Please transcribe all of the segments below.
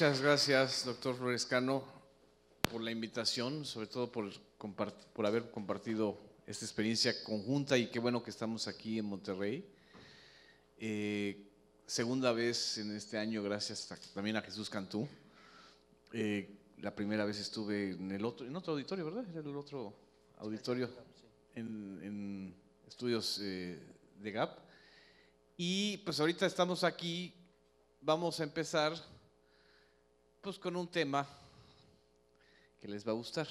Muchas gracias, doctor Florescano, por la invitación, sobre todo por, por haber compartido esta experiencia conjunta y qué bueno que estamos aquí en Monterrey. Eh, segunda vez en este año, gracias también a Jesús Cantú. Eh, la primera vez estuve en el otro, en otro auditorio, ¿verdad? En el otro auditorio en, estudios eh, de GAP. Y pues ahorita estamos aquí, vamos a empezar pues con un tema que les va a gustar.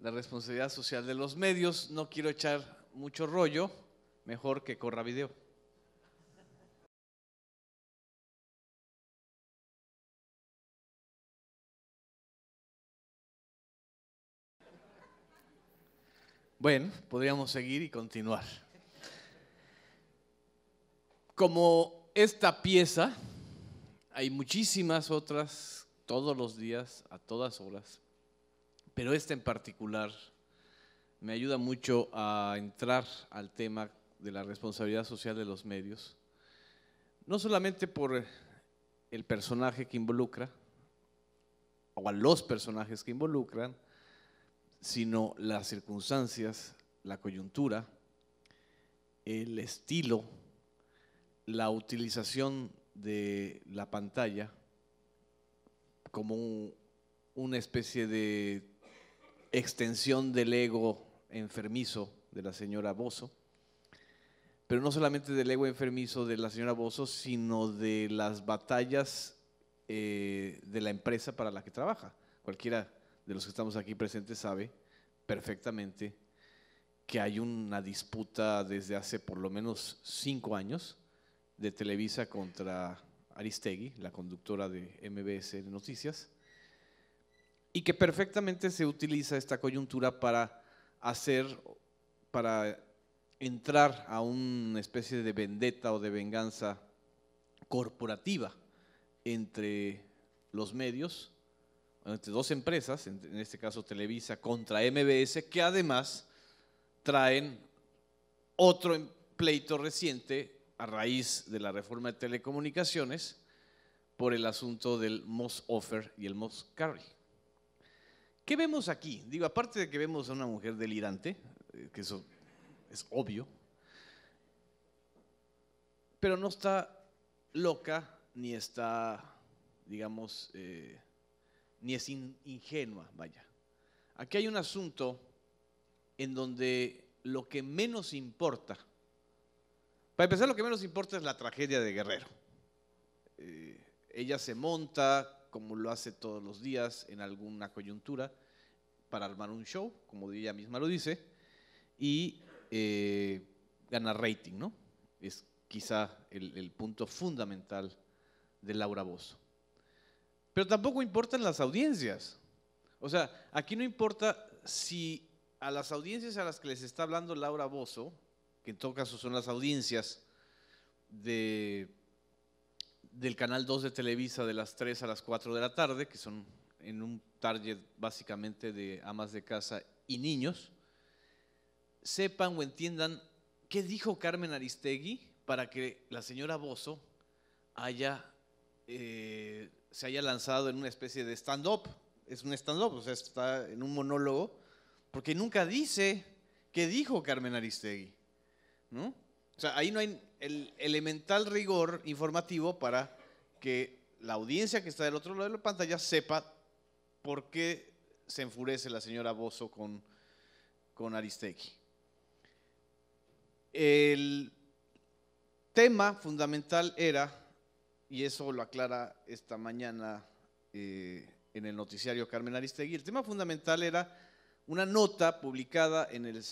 La responsabilidad social de los medios. No quiero echar mucho rollo, mejor que corra video. Bueno, podríamos seguir y continuar. Como esta pieza hay muchísimas otras todos los días, a todas horas, pero esta en particular me ayuda mucho a entrar al tema de la responsabilidad social de los medios, no solamente por el personaje que involucra, o a los personajes que involucran, sino las circunstancias, la coyuntura, el estilo, la utilización de la pantalla como una especie de extensión del ego enfermizo de la señora Bozo, pero no solamente del ego enfermizo de la señora Bozo, sino de las batallas eh, de la empresa para la que trabaja. Cualquiera de los que estamos aquí presentes sabe perfectamente que hay una disputa desde hace por lo menos cinco años de Televisa contra Aristegui, la conductora de MBS Noticias, y que perfectamente se utiliza esta coyuntura para hacer, para entrar a una especie de vendetta o de venganza corporativa entre los medios, entre dos empresas, en este caso Televisa contra MBS, que además traen otro pleito reciente a raíz de la reforma de telecomunicaciones por el asunto del most offer y el most carry. ¿Qué vemos aquí? Digo, aparte de que vemos a una mujer delirante, eh, que eso es obvio, pero no está loca ni está, digamos, eh, ni es ingenua, vaya. Aquí hay un asunto en donde lo que menos importa para empezar, lo que menos importa es la tragedia de Guerrero. Eh, ella se monta, como lo hace todos los días, en alguna coyuntura, para armar un show, como ella misma lo dice, y eh, gana rating, ¿no? Es quizá el, el punto fundamental de Laura Bozo. Pero tampoco importan las audiencias. O sea, aquí no importa si a las audiencias a las que les está hablando Laura Bozo que en todo caso son las audiencias del canal 2 de Televisa de las 3 a las 4 de la tarde, que son en un target básicamente de amas de casa y niños, sepan o entiendan qué dijo Carmen Aristegui para que la señora Bozo haya, eh, se haya lanzado en una especie de stand-up. Es un stand-up, o sea, está en un monólogo, porque nunca dice qué dijo Carmen Aristegui. ¿no? O sea, ahí no hay el elemental rigor informativo para que la audiencia que está del otro lado de la pantalla sepa por qué se enfurece la señora Bozo con, con Aristegui. El tema fundamental era, y eso lo aclara esta mañana eh, en el noticiario Carmen Aristegui, el tema fundamental era una nota publicada en el,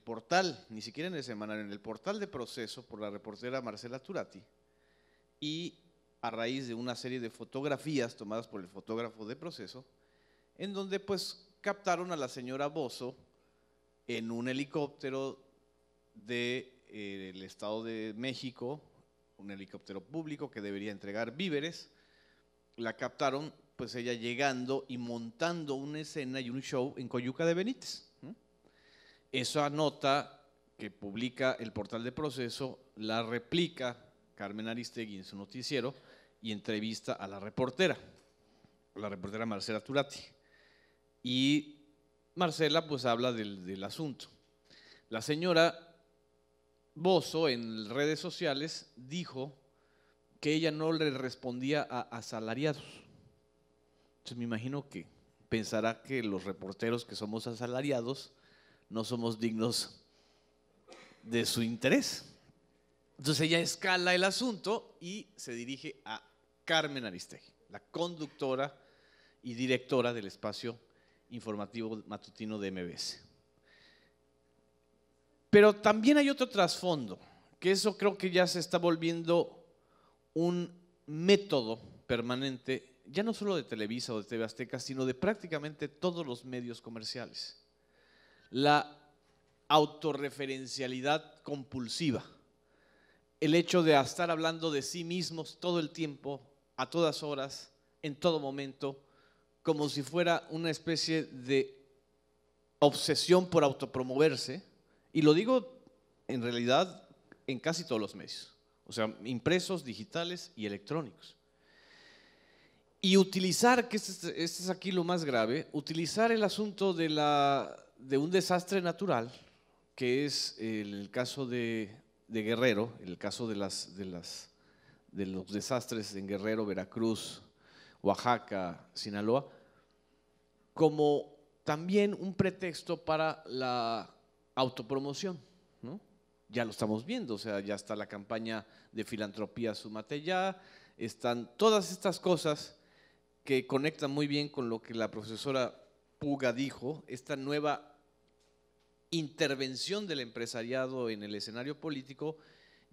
portal, ni siquiera en el semanario, en el portal de proceso por la reportera Marcela Turati y a raíz de una serie de fotografías tomadas por el fotógrafo de proceso, en donde pues captaron a la señora Bozo en un helicóptero del de, eh, Estado de México, un helicóptero público que debería entregar víveres, la captaron pues ella llegando y montando una escena y un show en Coyuca de Benítez. eso anota que publica el portal de proceso la replica Carmen Aristegui en su noticiero y entrevista a la reportera, la reportera Marcela Turati. Y Marcela pues habla del, del asunto. La señora Bozo en redes sociales dijo que ella no le respondía a asalariados. Entonces me imagino que pensará que los reporteros que somos asalariados no somos dignos de su interés. Entonces ella escala el asunto y se dirige a Carmen Aristegui, la conductora y directora del espacio informativo matutino de MBS. Pero también hay otro trasfondo, que eso creo que ya se está volviendo un método permanente ya no solo de Televisa o de TV Azteca, sino de prácticamente todos los medios comerciales. La autorreferencialidad compulsiva, el hecho de estar hablando de sí mismos todo el tiempo, a todas horas, en todo momento, como si fuera una especie de obsesión por autopromoverse, y lo digo en realidad en casi todos los medios, o sea, impresos, digitales y electrónicos y utilizar, que este, es aquí lo más grave, utilizar el asunto de, la, de un desastre natural, que es el caso de, Guerrero, el caso de, las, de, las, de los desastres en Guerrero, Veracruz, Oaxaca, Sinaloa, como también un pretexto para la autopromoción. Ya lo estamos viendo, o sea, ya está la campaña de filantropía Sumate Ya, están todas estas cosas que conecta muy bien con lo que la profesora Puga dijo, esta nueva intervención del empresariado en el escenario político,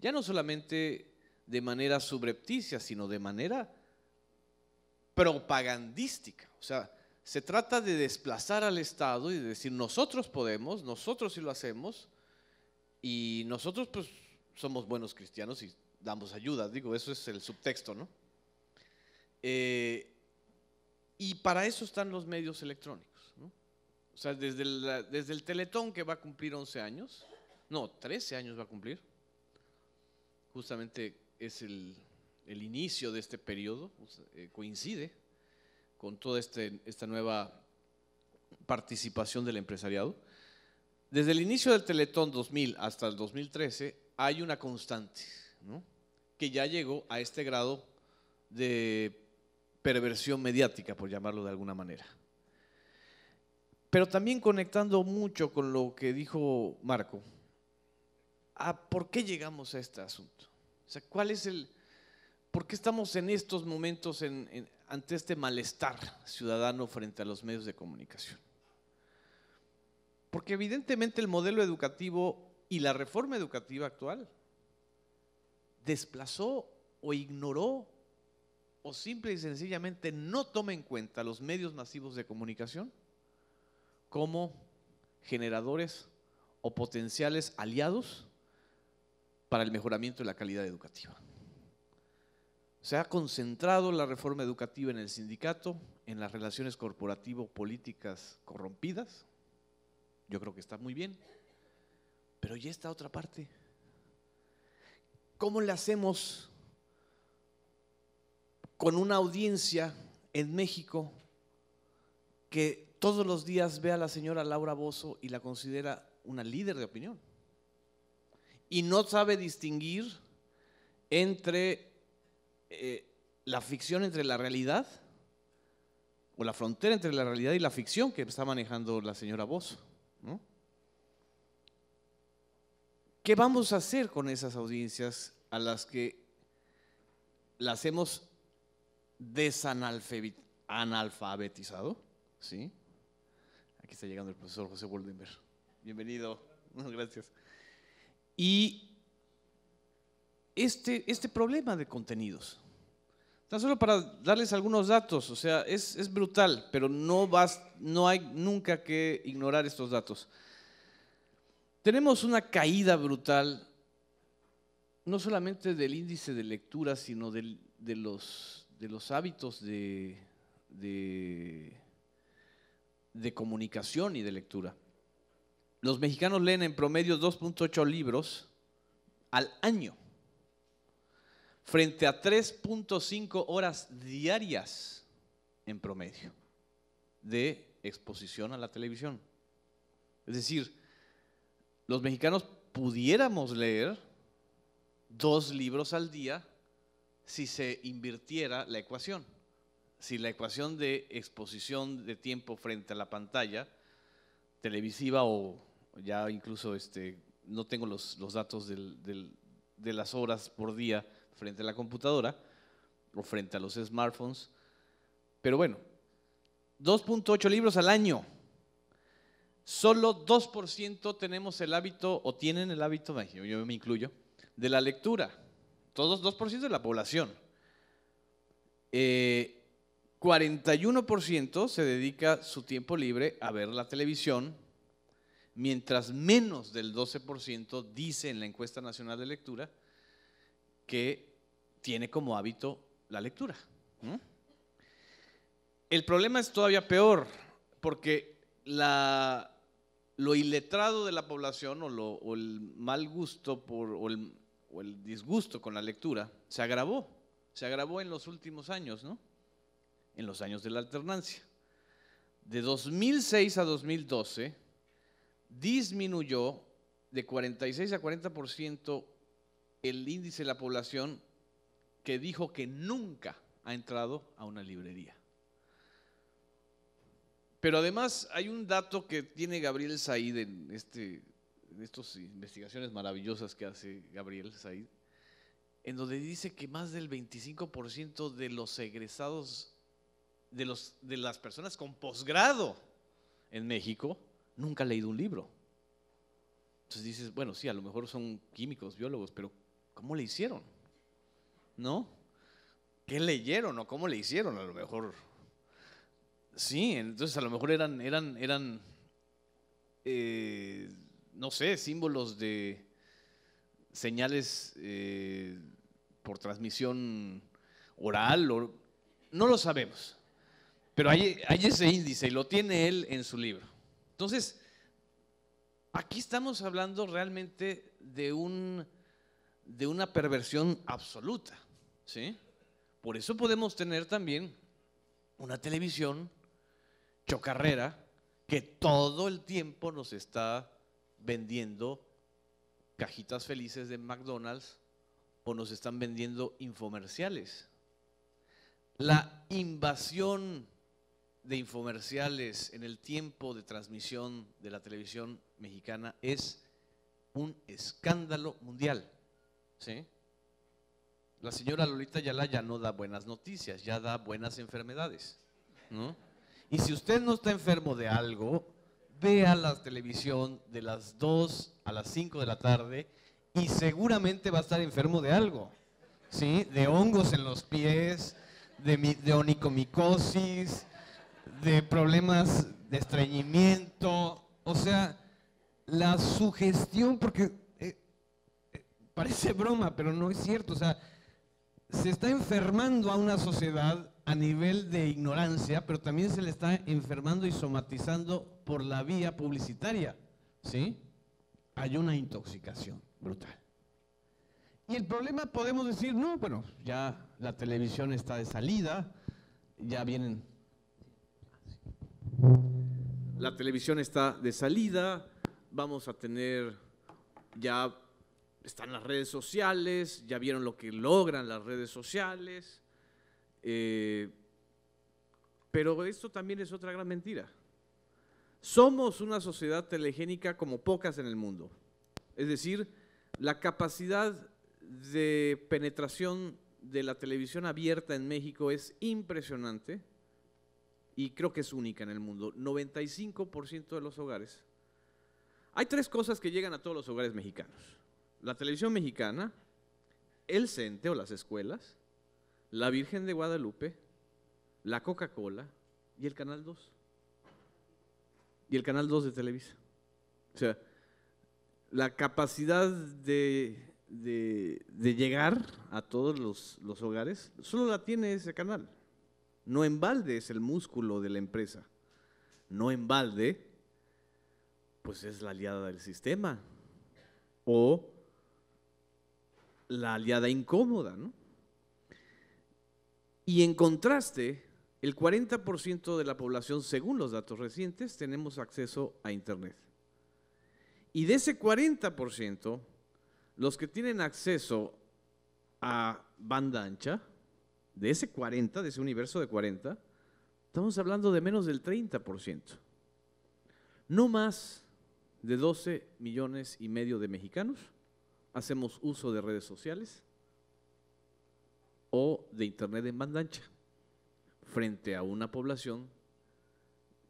ya no solamente de manera subrepticia, sino de manera propagandística. O sea, se trata de desplazar al Estado y de decir, nosotros podemos, nosotros sí lo hacemos, y nosotros pues somos buenos cristianos y damos ayuda. Digo, eso es el subtexto, ¿no? Eh, y para eso están los medios electrónicos. O sea, desde, el Teletón que va a cumplir 11 años, no, 13 años va a cumplir, justamente es el, inicio de este periodo, eh, coincide con toda este, esta nueva participación del empresariado. Desde el inicio del Teletón 2000 hasta el 2013 hay una constante, que ya llegó a este grado de perversión mediática, por llamarlo de alguna manera. Pero también conectando mucho con lo que dijo Marco, ¿por qué llegamos a este asunto? O sea, ¿cuál es el, por qué estamos en estos momentos ante este malestar ciudadano frente a los medios de comunicación? Porque evidentemente el modelo educativo y la reforma educativa actual desplazó o ignoró simple y sencillamente no tome en cuenta los medios masivos de comunicación como generadores o potenciales aliados para el mejoramiento de la calidad educativa. Se ha concentrado la reforma educativa en el sindicato, en las relaciones corporativo-políticas corrompidas. Yo creo que está muy bien. Pero ya está otra parte. ¿Cómo le hacemos con una audiencia en México que todos los días ve a la señora Laura Bozo y la considera una líder de opinión. Y no sabe distinguir entre eh, la ficción, entre la realidad, o la frontera entre la realidad y la ficción que está manejando la señora Bozo. ¿Qué vamos a hacer con esas audiencias a las que las hemos desanalfabetizado. ¿sí? Aquí está llegando el profesor José Woldenberg. Bienvenido. Gracias. Y este, este problema de contenidos. Tan solo para darles algunos datos, o sea, es, brutal, pero no, vas, no hay nunca que ignorar estos datos. Tenemos una caída brutal, no solamente del índice de lectura, sino de los de los hábitos de, de, comunicación y de lectura. Los mexicanos leen en promedio 2.8 libros al año, frente a 3.5 horas diarias en promedio de exposición a la televisión. Es decir, los mexicanos pudiéramos leer dos libros al día si se invirtiera la ecuación. Si la ecuación de exposición de tiempo frente a la pantalla televisiva o ya incluso este, no tengo los, datos del, de las horas por día frente a la computadora o frente a los smartphones, pero bueno, 2.8 libros al año. Solo 2% tenemos el hábito o tienen el hábito, yo me incluyo, de la lectura todos 2% de la población. 41% eh, se dedica su tiempo libre a ver la televisión, mientras menos del 12% dice en la encuesta nacional de lectura que tiene como hábito la lectura. El problema es todavía peor, porque la, lo iletrado de la población o, el mal gusto por, el, o el disgusto con la lectura se agravó, se agravó en los últimos años, ¿no? En los años de la alternancia. De 2006 a 2012 disminuyó de 46 a 40% el índice de la población que dijo que nunca ha entrado a una librería. Pero además hay un dato que tiene Gabriel Said en este estas investigaciones maravillosas que hace Gabriel Said, en donde dice que más del 25% de los egresados, de, los, de las personas con posgrado en México, nunca ha leído un libro. Entonces dices, bueno, sí, a lo mejor son químicos, biólogos, pero ¿cómo le hicieron? ¿No? ¿Qué leyeron o cómo le hicieron? A lo mejor. Sí, entonces a lo mejor eran, eran, eran eh, no sé, símbolos de señales eh, por transmisión oral, no lo sabemos. Pero hay, hay ese índice y lo tiene él en su libro. Entonces, aquí estamos hablando realmente de, un, de una perversión absoluta. ¿sí? Por eso podemos tener también una televisión chocarrera que todo el tiempo nos está vendiendo cajitas felices de McDonald's o nos están vendiendo infomerciales. La invasión de infomerciales en el tiempo de transmisión de la televisión mexicana es un escándalo mundial. ¿sí? La señora Lolita Yala ya no da buenas noticias, ya da buenas enfermedades. Y si usted no está enfermo de algo, vea la televisión de las 2 a las 5 de la tarde y seguramente va a estar enfermo de algo, ¿sí? De hongos en los pies, de, onicomicosis, de problemas de estreñimiento, o sea, la sugestión, porque eh, eh, parece broma, pero no es cierto, o sea, se está enfermando a una sociedad a nivel de ignorancia, pero también se le está enfermando y somatizando por la vía publicitaria. ¿Sí? Hay una intoxicación brutal. Y el problema podemos decir, no, bueno, ya la televisión está de salida, ya vienen... La televisión está de salida, vamos a tener, ya están las redes sociales, ya vieron lo que logran las redes sociales, eh, pero esto también es otra gran mentira. Somos una sociedad telegénica como pocas en el mundo. Es decir, la capacidad de penetración de la televisión abierta en México es impresionante y creo que es única en el mundo. 95% de los hogares. Hay tres cosas que llegan a todos los hogares mexicanos. La televisión mexicana, el CENTE o las escuelas la Virgen de Guadalupe, la Coca-Cola y el Canal 2. Y el Canal 2 de Televisa. O sea, la capacidad de, llegar a todos los, los hogares solo la tiene ese canal. No en balde es el músculo de la empresa. No en balde, pues es la aliada del sistema. O la aliada incómoda, ¿no? Y en contraste, el 40% de la población, según los datos recientes, tenemos acceso a Internet. Y de ese 40%, los que tienen acceso a banda ancha, de ese 40, de ese universo de 40, estamos hablando de menos del 30%. No más de 12 millones y medio de mexicanos hacemos uso de redes sociales o de internet en banda frente a una población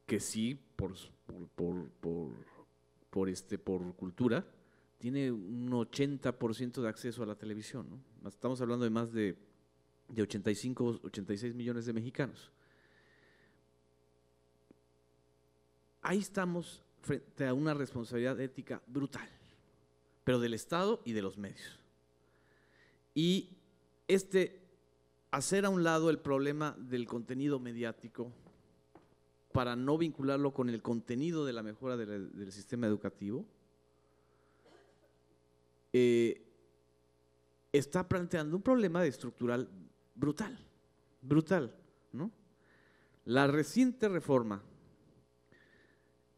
que sí, por, por, este, por cultura, tiene un 80% de acceso a la televisión. Estamos hablando de más de, de 85, 86 millones de mexicanos. Ahí estamos frente a una responsabilidad ética brutal, pero del Estado y de los medios. Y este hacer a un lado el problema del contenido mediático para no vincularlo con el contenido de la mejora del sistema educativo, eh, está planteando un problema estructural brutal, brutal. ¿no? La reciente reforma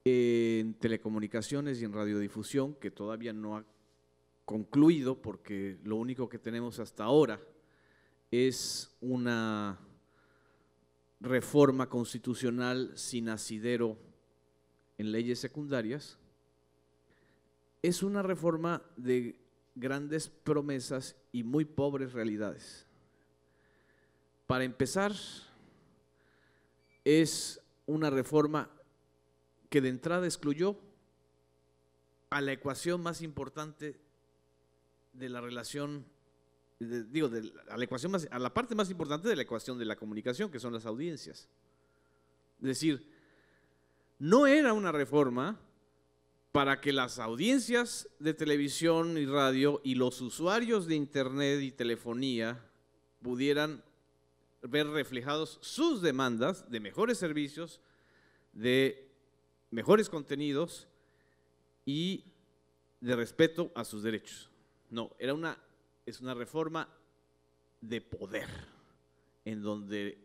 en telecomunicaciones y en radiodifusión, que todavía no ha concluido porque lo único que tenemos hasta ahora es una reforma constitucional sin asidero en leyes secundarias, es una reforma de grandes promesas y muy pobres realidades. Para empezar, es una reforma que de entrada excluyó a la ecuación más importante de la relación digo, a, la a la parte más importante de la ecuación de la comunicación, que son las audiencias. Es decir, no era una reforma para que las audiencias de televisión y radio y los usuarios de Internet y telefonía pudieran ver reflejados sus demandas de mejores servicios, de mejores contenidos y de respeto a sus derechos. No, era una es una reforma de poder, en donde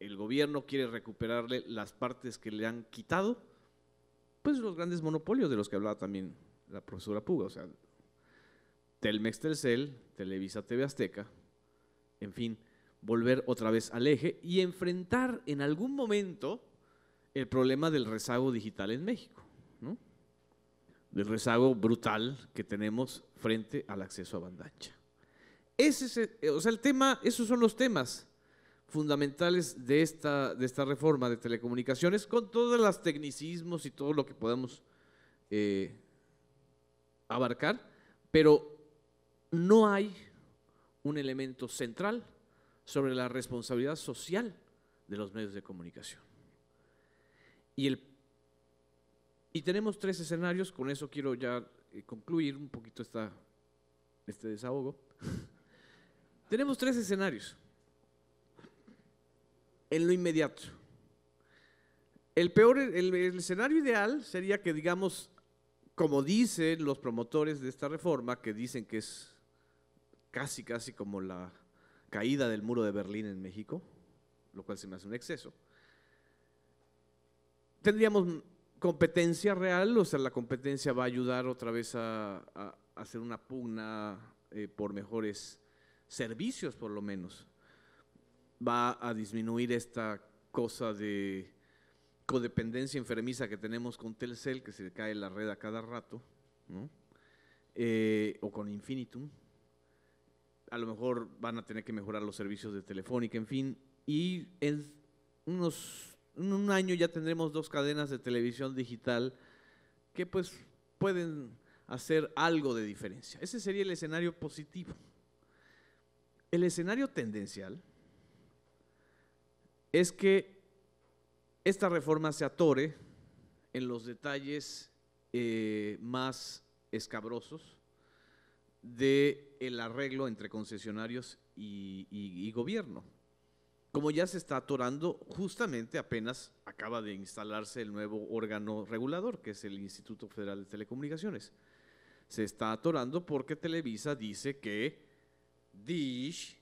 el gobierno quiere recuperarle las partes que le han quitado, pues los grandes monopolios de los que hablaba también la profesora Puga, o sea, Telmex Telcel, Televisa TV Azteca, en fin, volver otra vez al eje y enfrentar en algún momento el problema del rezago digital en México, del rezago brutal que tenemos frente al acceso a banda ancha. Eh, o sea, el tema, esos son los temas fundamentales de esta, de esta reforma de telecomunicaciones, con todos los tecnicismos y todo lo que podemos eh, abarcar, pero no hay un elemento central sobre la responsabilidad social de los medios de comunicación. Y, el, y tenemos tres escenarios, con eso quiero ya eh, concluir un poquito esta, este desahogo. Tenemos tres escenarios. En lo inmediato. El peor, el, escenario ideal sería que, digamos, como dicen los promotores de esta reforma, que dicen que es casi, casi como la caída del muro de Berlín en México, lo cual se me hace un exceso. Tendríamos competencia real, o sea, la competencia va a ayudar otra vez a, hacer una pugna eh, por mejores servicios por lo menos, va a disminuir esta cosa de codependencia enfermiza que tenemos con Telcel, que se cae la red a cada rato, eh, o con Infinitum. A lo mejor van a tener que mejorar los servicios de Telefónica, en fin. Y en unos, en un año ya tendremos dos cadenas de televisión digital que pues pueden hacer algo de diferencia. Ese sería el escenario positivo. El escenario tendencial es que esta reforma se atore en los detalles eh, más escabrosos del arreglo entre concesionarios y gobierno. Como ya se está atorando, justamente apenas acaba de instalarse el nuevo órgano regulador, que es el Instituto Federal de Telecomunicaciones. Se está atorando porque Televisa dice que Dish,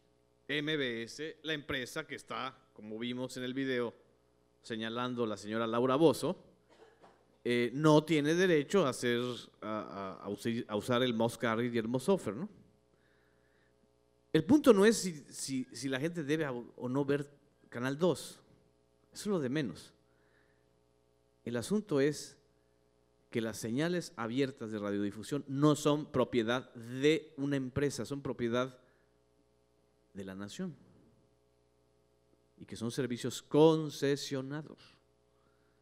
MBS, la empresa que está, como vimos en el video, señalando la señora Laura Bozo, eh, no tiene derecho a, hacer, a, usar el mouse y el mouse ¿no? El punto no es si, si la gente debe o no ver Canal 2. Eso es lo de menos. El asunto es que las señales abiertas de radiodifusión no son propiedad de una empresa, son propiedad de de la nación y que son servicios concesionados.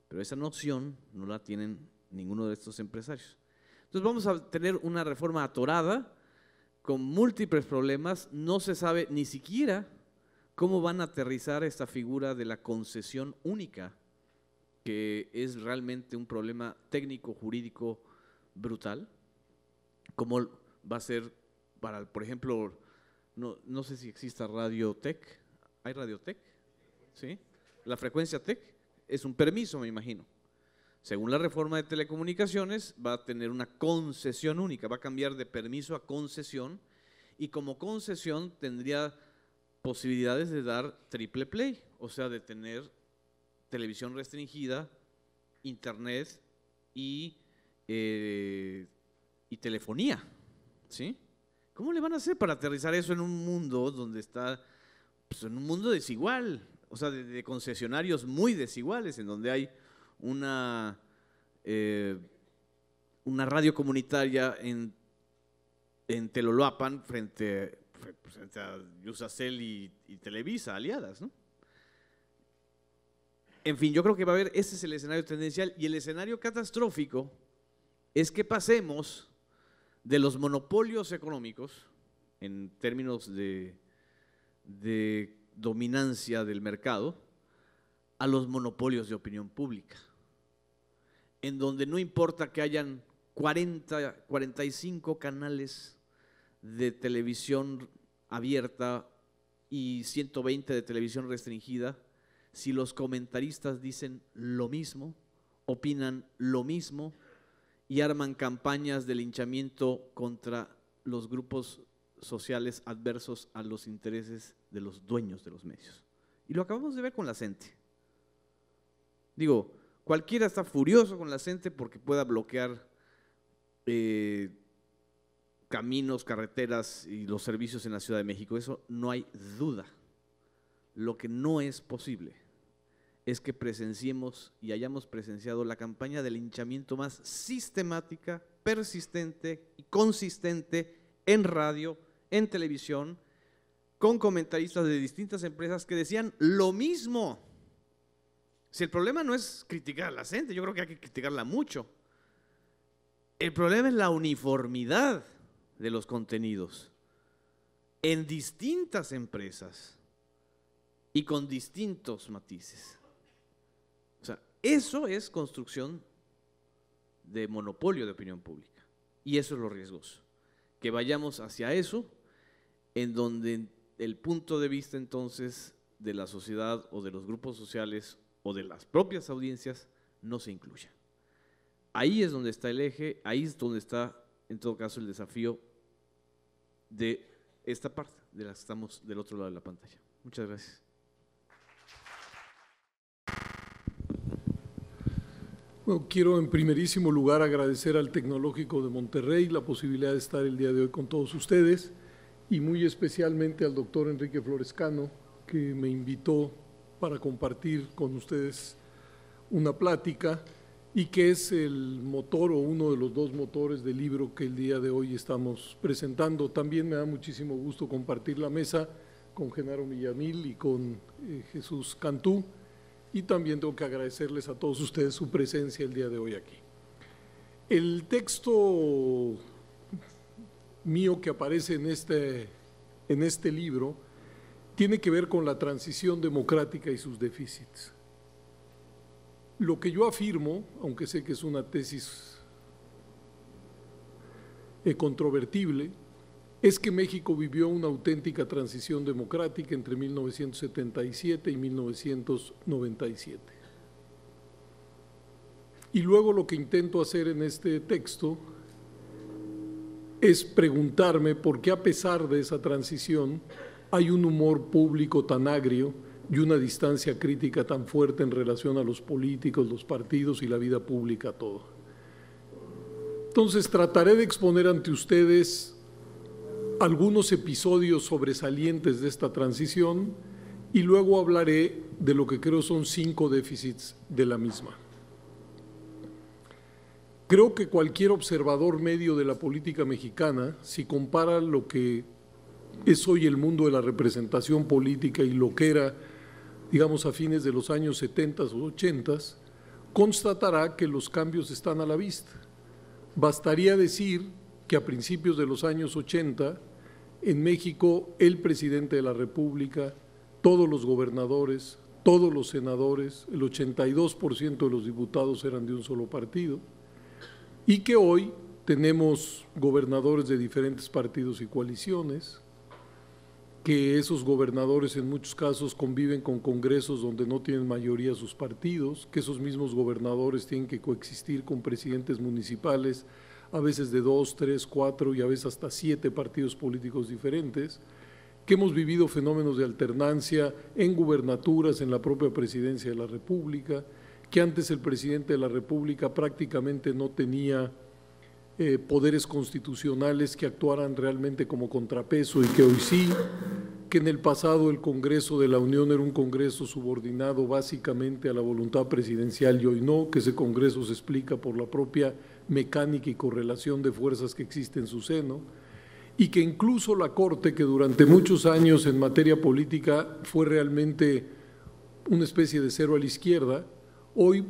Pero esa noción no la tienen ninguno de estos empresarios. Entonces vamos a tener una reforma atorada con múltiples problemas. No se sabe ni siquiera cómo van a aterrizar esta figura de la concesión única, que es realmente un problema técnico, jurídico brutal. ¿Cómo va a ser para, por ejemplo, no, sé si exista Radiotech. ¿Hay Radiotech? ¿Sí? La frecuencia Tech es un permiso, me imagino. Según la reforma de telecomunicaciones, va a tener una concesión única, va a cambiar de permiso a concesión y como concesión tendría posibilidades de dar triple play, o sea, de tener televisión restringida, internet y, eh, y telefonía. ¿Sí? ¿Cómo le van a hacer para aterrizar eso en un mundo donde está, pues, en un mundo desigual, o sea, de, concesionarios muy desiguales, en donde hay una, eh, una radio comunitaria en, en Teloloapan frente, frente a Yusacel y, y Televisa, aliadas, ¿no? En fin, yo creo que va a haber, ese es el escenario tendencial y el escenario catastrófico es que pasemos de los monopolios económicos en términos de, dominancia del mercado a los monopolios de opinión pública, en donde no importa que hayan 40, 45 canales de televisión abierta y 120 de televisión restringida, si los comentaristas dicen lo mismo, opinan lo mismo, y arman campañas de linchamiento contra los grupos sociales adversos a los intereses de los dueños de los medios. Y lo acabamos de ver con la gente. Digo, cualquiera está furioso con la gente porque pueda bloquear eh, caminos, carreteras y los servicios en la Ciudad de México. Eso no hay duda. Lo que no es posible es que presenciemos y hayamos presenciado la campaña del linchamiento más sistemática, persistente y consistente en radio, en televisión, con comentaristas de distintas empresas que decían lo mismo. Si el problema no es criticar a la gente, yo creo que hay que criticarla mucho. El problema es la uniformidad de los contenidos en distintas empresas y con distintos matices. O sea, eso es construcción de monopolio de opinión pública. Y eso es lo riesgoso. Que vayamos hacia eso, en donde el punto de vista entonces de la sociedad o de los grupos sociales o de las propias audiencias no se incluya. Ahí es donde está el eje, ahí es donde está en todo caso el desafío de esta parte de la que estamos del otro lado de la pantalla. Muchas gracias. quiero en primerísimo lugar agradecer al Tecnológico de Monterrey la posibilidad de estar el día de hoy con todos ustedes y muy especialmente al doctor Enrique Florescano que me invitó para compartir con ustedes una plática y que es el motor o uno de los dos motores del libro que el día de hoy estamos presentando. También me da muchísimo gusto compartir la mesa con Genaro Millamil y con eh, Jesús Cantú y también tengo que agradecerles a todos ustedes su presencia el día de hoy aquí. El texto mío que aparece en este, en este libro tiene que ver con la transición democrática y sus déficits. Lo que yo afirmo, aunque sé que es una tesis eh, controvertible, es que México vivió una auténtica transición democrática entre 1977 y 1997. Y luego lo que intento hacer en este texto es preguntarme por qué a pesar de esa transición hay un humor público tan agrio y una distancia crítica tan fuerte en relación a los políticos, los partidos y la vida pública, todo. Entonces trataré de exponer ante ustedes algunos episodios sobresalientes de esta transición y luego hablaré de lo que creo son cinco déficits de la misma. Creo que cualquier observador medio de la política mexicana, si compara lo que es hoy el mundo de la representación política y lo que era, digamos, a fines de los años 70 o 80, constatará que los cambios están a la vista. Bastaría decir a principios de los años 80, en México, el presidente de la República, todos los gobernadores, todos los senadores, el 82% de los diputados eran de un solo partido, y que hoy tenemos gobernadores de diferentes partidos y coaliciones, que esos gobernadores en muchos casos conviven con congresos donde no tienen mayoría sus partidos, que esos mismos gobernadores tienen que coexistir con presidentes municipales a veces de dos, tres, cuatro y a veces hasta siete partidos políticos diferentes, que hemos vivido fenómenos de alternancia en gubernaturas, en la propia presidencia de la República, que antes el presidente de la República prácticamente no tenía eh, poderes constitucionales que actuaran realmente como contrapeso y que hoy sí, que en el pasado el Congreso de la Unión era un Congreso subordinado básicamente a la voluntad presidencial y hoy no, que ese Congreso se explica por la propia mecánica y correlación de fuerzas que existe en su seno, y que incluso la Corte, que durante muchos años en materia política fue realmente una especie de cero a la izquierda, hoy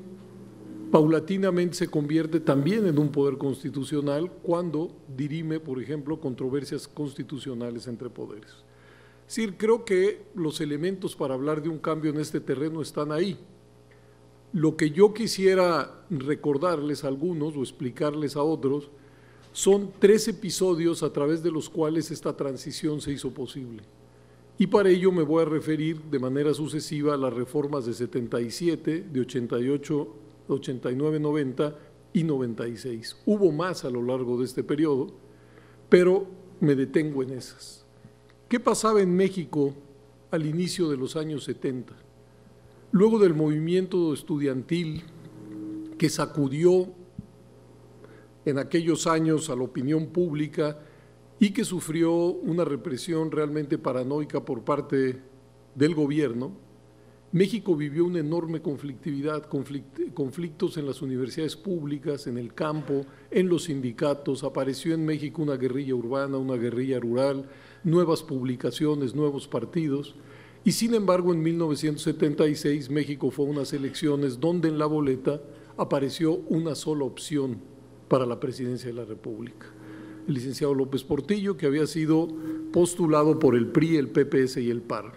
paulatinamente se convierte también en un poder constitucional cuando dirime, por ejemplo, controversias constitucionales entre poderes. Es decir, creo que los elementos para hablar de un cambio en este terreno están ahí. Lo que yo quisiera recordarles a algunos o explicarles a otros son tres episodios a través de los cuales esta transición se hizo posible. Y para ello me voy a referir de manera sucesiva a las reformas de 77, de 88, 89, 90 y 96. Hubo más a lo largo de este periodo, pero me detengo en esas. ¿Qué pasaba en México al inicio de los años 70? Luego del movimiento estudiantil que sacudió en aquellos años a la opinión pública y que sufrió una represión realmente paranoica por parte del gobierno, México vivió una enorme conflictividad, conflictos en las universidades públicas, en el campo, en los sindicatos, apareció en México una guerrilla urbana, una guerrilla rural, nuevas publicaciones, nuevos partidos. Y sin embargo, en 1976 México fue unas elecciones donde en la boleta apareció una sola opción para la presidencia de la República. El licenciado López Portillo, que había sido postulado por el PRI, el PPS y el PAR.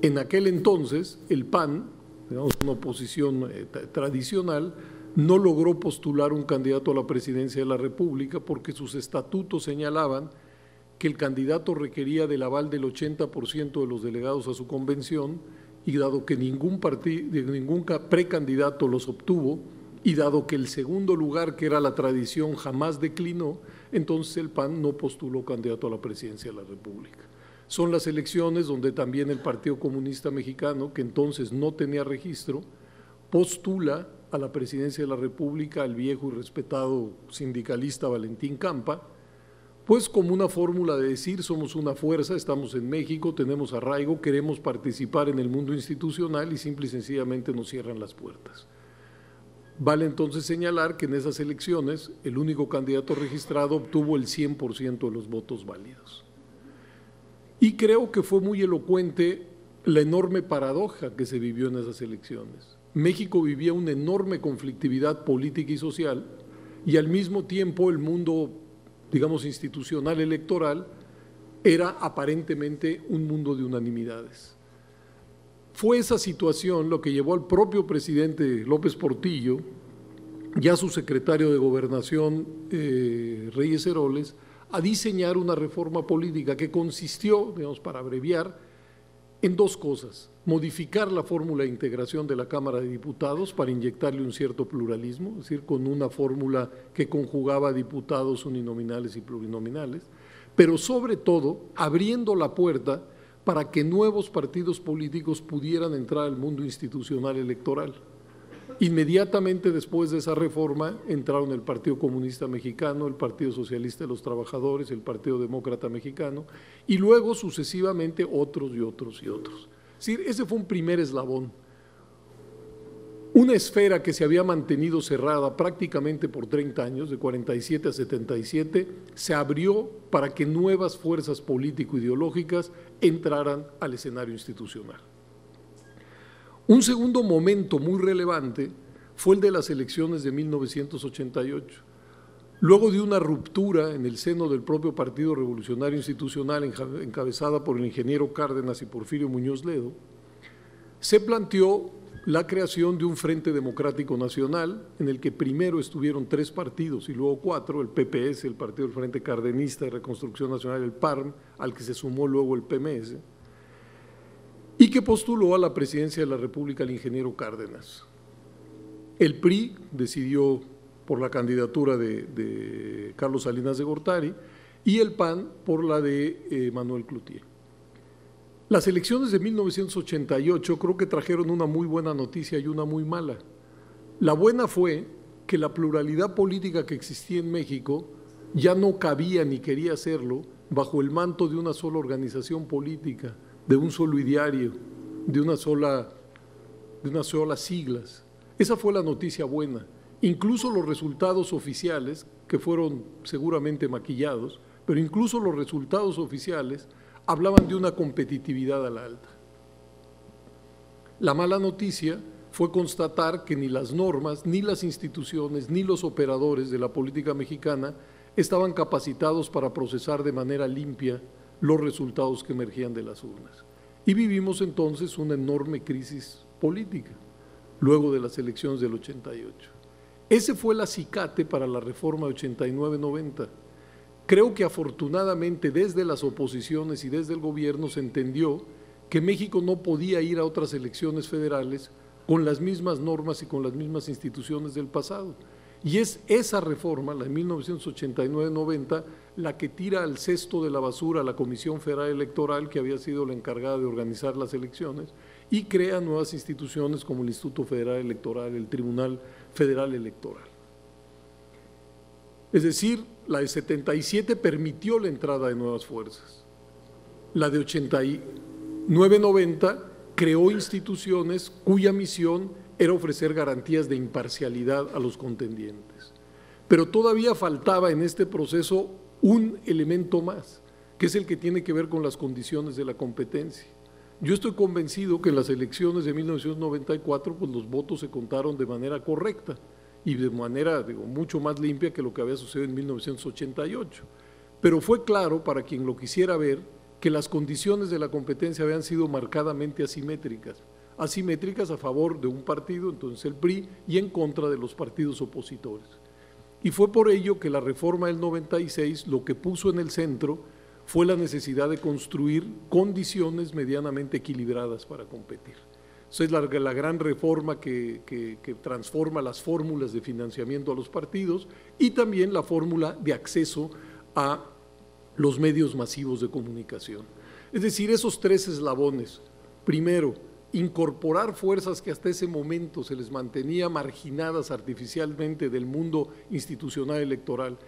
En aquel entonces, el PAN, digamos una oposición eh, tradicional, no logró postular un candidato a la presidencia de la República porque sus estatutos señalaban que el candidato requería del aval del 80% de los delegados a su convención y dado que ningún, ningún precandidato los obtuvo y dado que el segundo lugar, que era la tradición, jamás declinó, entonces el PAN no postuló candidato a la presidencia de la República. Son las elecciones donde también el Partido Comunista Mexicano, que entonces no tenía registro, postula a la presidencia de la República al viejo y respetado sindicalista Valentín Campa, pues como una fórmula de decir somos una fuerza, estamos en México, tenemos arraigo, queremos participar en el mundo institucional y simple y sencillamente nos cierran las puertas. Vale entonces señalar que en esas elecciones el único candidato registrado obtuvo el 100% de los votos válidos. Y creo que fue muy elocuente la enorme paradoja que se vivió en esas elecciones. México vivía una enorme conflictividad política y social y al mismo tiempo el mundo digamos, institucional electoral, era aparentemente un mundo de unanimidades. Fue esa situación lo que llevó al propio presidente López Portillo y a su secretario de Gobernación, eh, Reyes Heroles, a diseñar una reforma política que consistió, digamos, para abreviar, en dos cosas. Modificar la fórmula de integración de la Cámara de Diputados para inyectarle un cierto pluralismo, es decir, con una fórmula que conjugaba diputados uninominales y plurinominales, pero sobre todo abriendo la puerta para que nuevos partidos políticos pudieran entrar al mundo institucional electoral. Inmediatamente después de esa reforma entraron el Partido Comunista Mexicano, el Partido Socialista de los Trabajadores, el Partido Demócrata Mexicano y luego sucesivamente otros y otros y otros. Es decir, ese fue un primer eslabón. Una esfera que se había mantenido cerrada prácticamente por 30 años, de 47 a 77, se abrió para que nuevas fuerzas político-ideológicas entraran al escenario institucional. Un segundo momento muy relevante fue el de las elecciones de 1988. Luego de una ruptura en el seno del propio Partido Revolucionario Institucional encabezada por el ingeniero Cárdenas y Porfirio Muñoz Ledo, se planteó la creación de un Frente Democrático Nacional en el que primero estuvieron tres partidos y luego cuatro, el PPS, el Partido del Frente Cardenista de Reconstrucción Nacional, el PARM, al que se sumó luego el PMS y que postuló a la presidencia de la República el ingeniero Cárdenas. El PRI decidió por la candidatura de, Carlos Salinas de Gortari y el PAN por la de eh, Manuel Cloutier. Las elecciones de 1988 creo que trajeron una muy buena noticia y una muy mala. La buena fue que la pluralidad política que existía en México ya no cabía ni quería hacerlo bajo el manto de una sola organización política de un solo ideario, de una sola, de unas solas siglas. Esa fue la noticia buena. Incluso los resultados oficiales, que fueron seguramente maquillados, pero incluso los resultados oficiales hablaban de una competitividad a la alta. La mala noticia fue constatar que ni las normas, ni las instituciones, ni los operadores de la política mexicana estaban capacitados para procesar de manera limpia los resultados que emergían de las urnas. Y vivimos entonces una enorme crisis política luego de las elecciones del 88. Ese fue el acicate para la reforma 89-90. Creo que afortunadamente desde las oposiciones y desde el gobierno se entendió que México no podía ir a otras elecciones federales con las mismas normas y con las mismas instituciones del pasado y es esa reforma, la de 1989-90, la que tira al cesto de la basura a la Comisión Federal Electoral, que había sido la encargada de organizar las elecciones, y crea nuevas instituciones como el Instituto Federal Electoral, el Tribunal Federal Electoral. Es decir, la de 77 permitió la entrada de nuevas fuerzas. La de 89-90 creó instituciones cuya misión era ofrecer garantías de imparcialidad a los contendientes. Pero todavía faltaba en este proceso un elemento más, que es el que tiene que ver con las condiciones de la competencia. Yo estoy convencido que en las elecciones de 1994 pues, los votos se contaron de manera correcta y de manera mucho más limpia que lo que había sucedido en 1988. Pero fue claro para quien lo quisiera ver que las condiciones de la competencia habían sido marcadamente asimétricas asimétricas a favor de un partido, entonces el PRI, y en contra de los partidos opositores. Y fue por ello que la reforma del 96 lo que puso en el centro fue la necesidad de construir condiciones medianamente equilibradas para competir. Esa es la, la gran reforma que, que transforma las fórmulas de financiamiento a los partidos y también la fórmula de acceso a los medios masivos de comunicación. Es decir, esos tres eslabones. Primero, incorporar fuerzas que hasta ese momento se les mantenía marginadas artificialmente del mundo institucional electoral,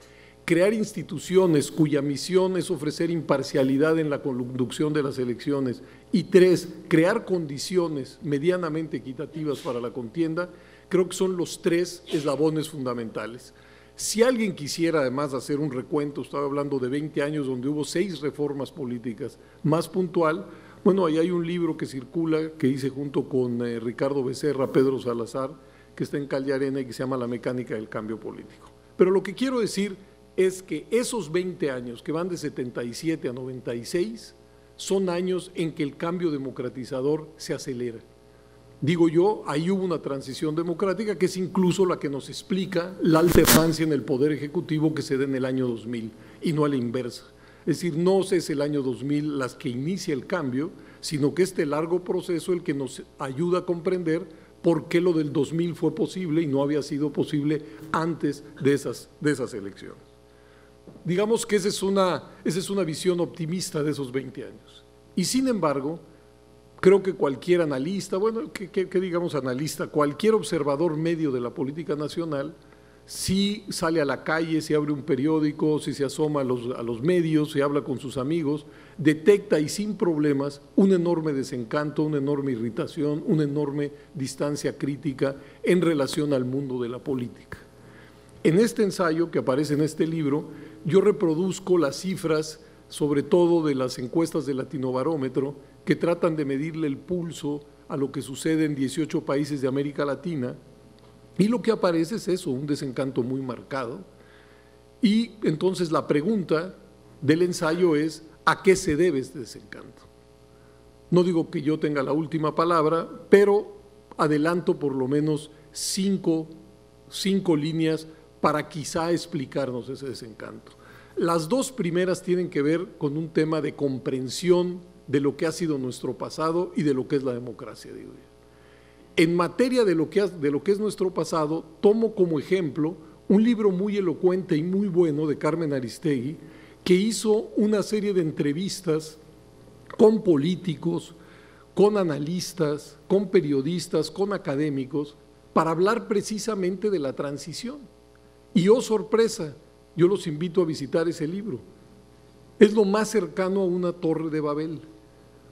crear instituciones cuya misión es ofrecer imparcialidad en la conducción de las elecciones y tres, crear condiciones medianamente equitativas para la contienda, creo que son los tres eslabones fundamentales. Si alguien quisiera además hacer un recuento, estaba hablando de 20 años donde hubo seis reformas políticas, más puntual, bueno, ahí hay un libro que circula que hice junto con eh, Ricardo Becerra, Pedro Salazar, que está en Calle Arena y que se llama La mecánica del cambio político. Pero lo que quiero decir es que esos 20 años que van de 77 a 96 son años en que el cambio democratizador se acelera. Digo yo, ahí hubo una transición democrática que es incluso la que nos explica la alternancia en el poder ejecutivo que se da en el año 2000 y no a la inversa. Es decir, no es el año 2000 las que inicia el cambio, sino que este largo proceso el que nos ayuda a comprender por qué lo del 2000 fue posible y no había sido posible antes de esas, de esas elecciones. Digamos que esa es, una, esa es una visión optimista de esos 20 años. Y sin embargo, creo que cualquier analista, bueno, que, que digamos analista, cualquier observador medio de la política nacional, si sale a la calle, si abre un periódico, si se asoma a los, medios, si habla con sus amigos, detecta y sin problemas un enorme desencanto, una enorme irritación, una enorme distancia crítica en relación al mundo de la política. En este ensayo que aparece en este libro, yo reproduzco las cifras, sobre todo de las encuestas de Latinobarómetro, que tratan de medirle el pulso a lo que sucede en 18 países de América Latina y lo que aparece es eso, un desencanto muy marcado. Y entonces la pregunta del ensayo es, ¿a qué se debe este desencanto? No digo que yo tenga la última palabra, pero adelanto por lo menos cinco, cinco líneas para quizá explicarnos ese desencanto. Las dos primeras tienen que ver con un tema de comprensión de lo que ha sido nuestro pasado y de lo que es la democracia, de hoy. En materia de lo, que, es nuestro pasado, tomo como ejemplo un libro muy elocuente y muy bueno de Carmen Aristegui, que hizo una serie de entrevistas con políticos, con analistas, con periodistas, con académicos, para hablar precisamente de la transición. Y oh sorpresa, yo los invito a visitar ese libro. Es lo más cercano a una torre de Babel.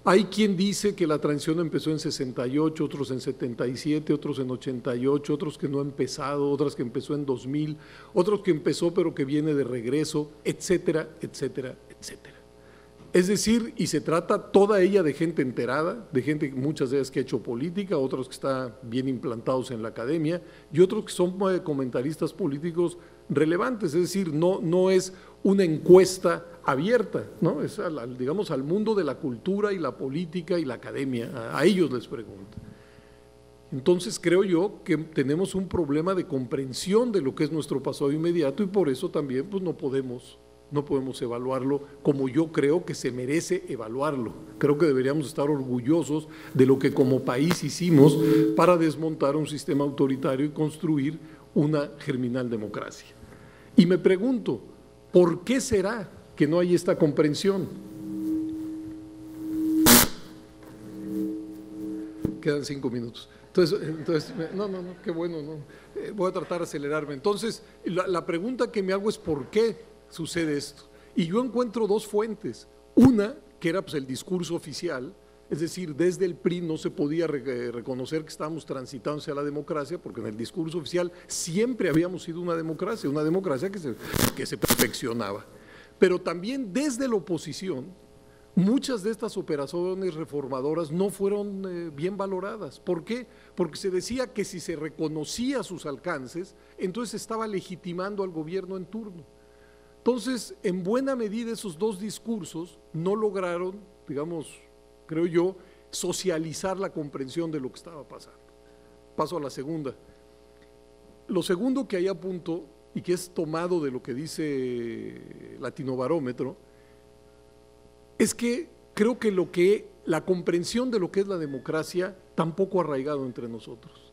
Hay quien dice que la transición empezó en 68, otros en 77, otros en 88, otros que no ha empezado, otras que empezó en 2000, otros que empezó pero que viene de regreso, etcétera, etcétera, etcétera. Es decir, y se trata toda ella de gente enterada, de gente muchas veces que ha hecho política, otros que están bien implantados en la academia y otros que son eh, comentaristas políticos relevantes. Es decir, no, no es una encuesta abierta, ¿no? Es al, digamos al mundo de la cultura y la política y la academia, a, ellos les pregunto. Entonces creo yo que tenemos un problema de comprensión de lo que es nuestro pasado inmediato y por eso también pues, no, podemos, no podemos evaluarlo como yo creo que se merece evaluarlo. Creo que deberíamos estar orgullosos de lo que como país hicimos para desmontar un sistema autoritario y construir una germinal democracia. Y me pregunto, ¿por qué será que no hay esta comprensión. Quedan cinco minutos. Entonces, no, no, no, qué bueno, no. Eh, voy a tratar de acelerarme. Entonces, la, pregunta que me hago es por qué sucede esto. Y yo encuentro dos fuentes. Una, que era pues, el discurso oficial, es decir, desde el PRI no se podía eh, reconocer que estábamos transitándose a la democracia, porque en el discurso oficial siempre habíamos sido una democracia, una democracia que que se perfeccionaba. Pero también desde la oposición, muchas de estas operaciones reformadoras no fueron eh, bien valoradas. ¿Por qué? Porque se decía que si se reconocía sus alcances, entonces estaba legitimando al gobierno en turno. Entonces, en buena medida esos dos discursos no lograron, digamos, creo yo, socializar la comprensión de lo que estaba pasando. Paso a la segunda. Lo segundo que ahí apunto y que es tomado de lo que dice Latino Barómetro, es que creo que lo que la comprensión de lo que es la democracia tampoco ha arraigado entre nosotros.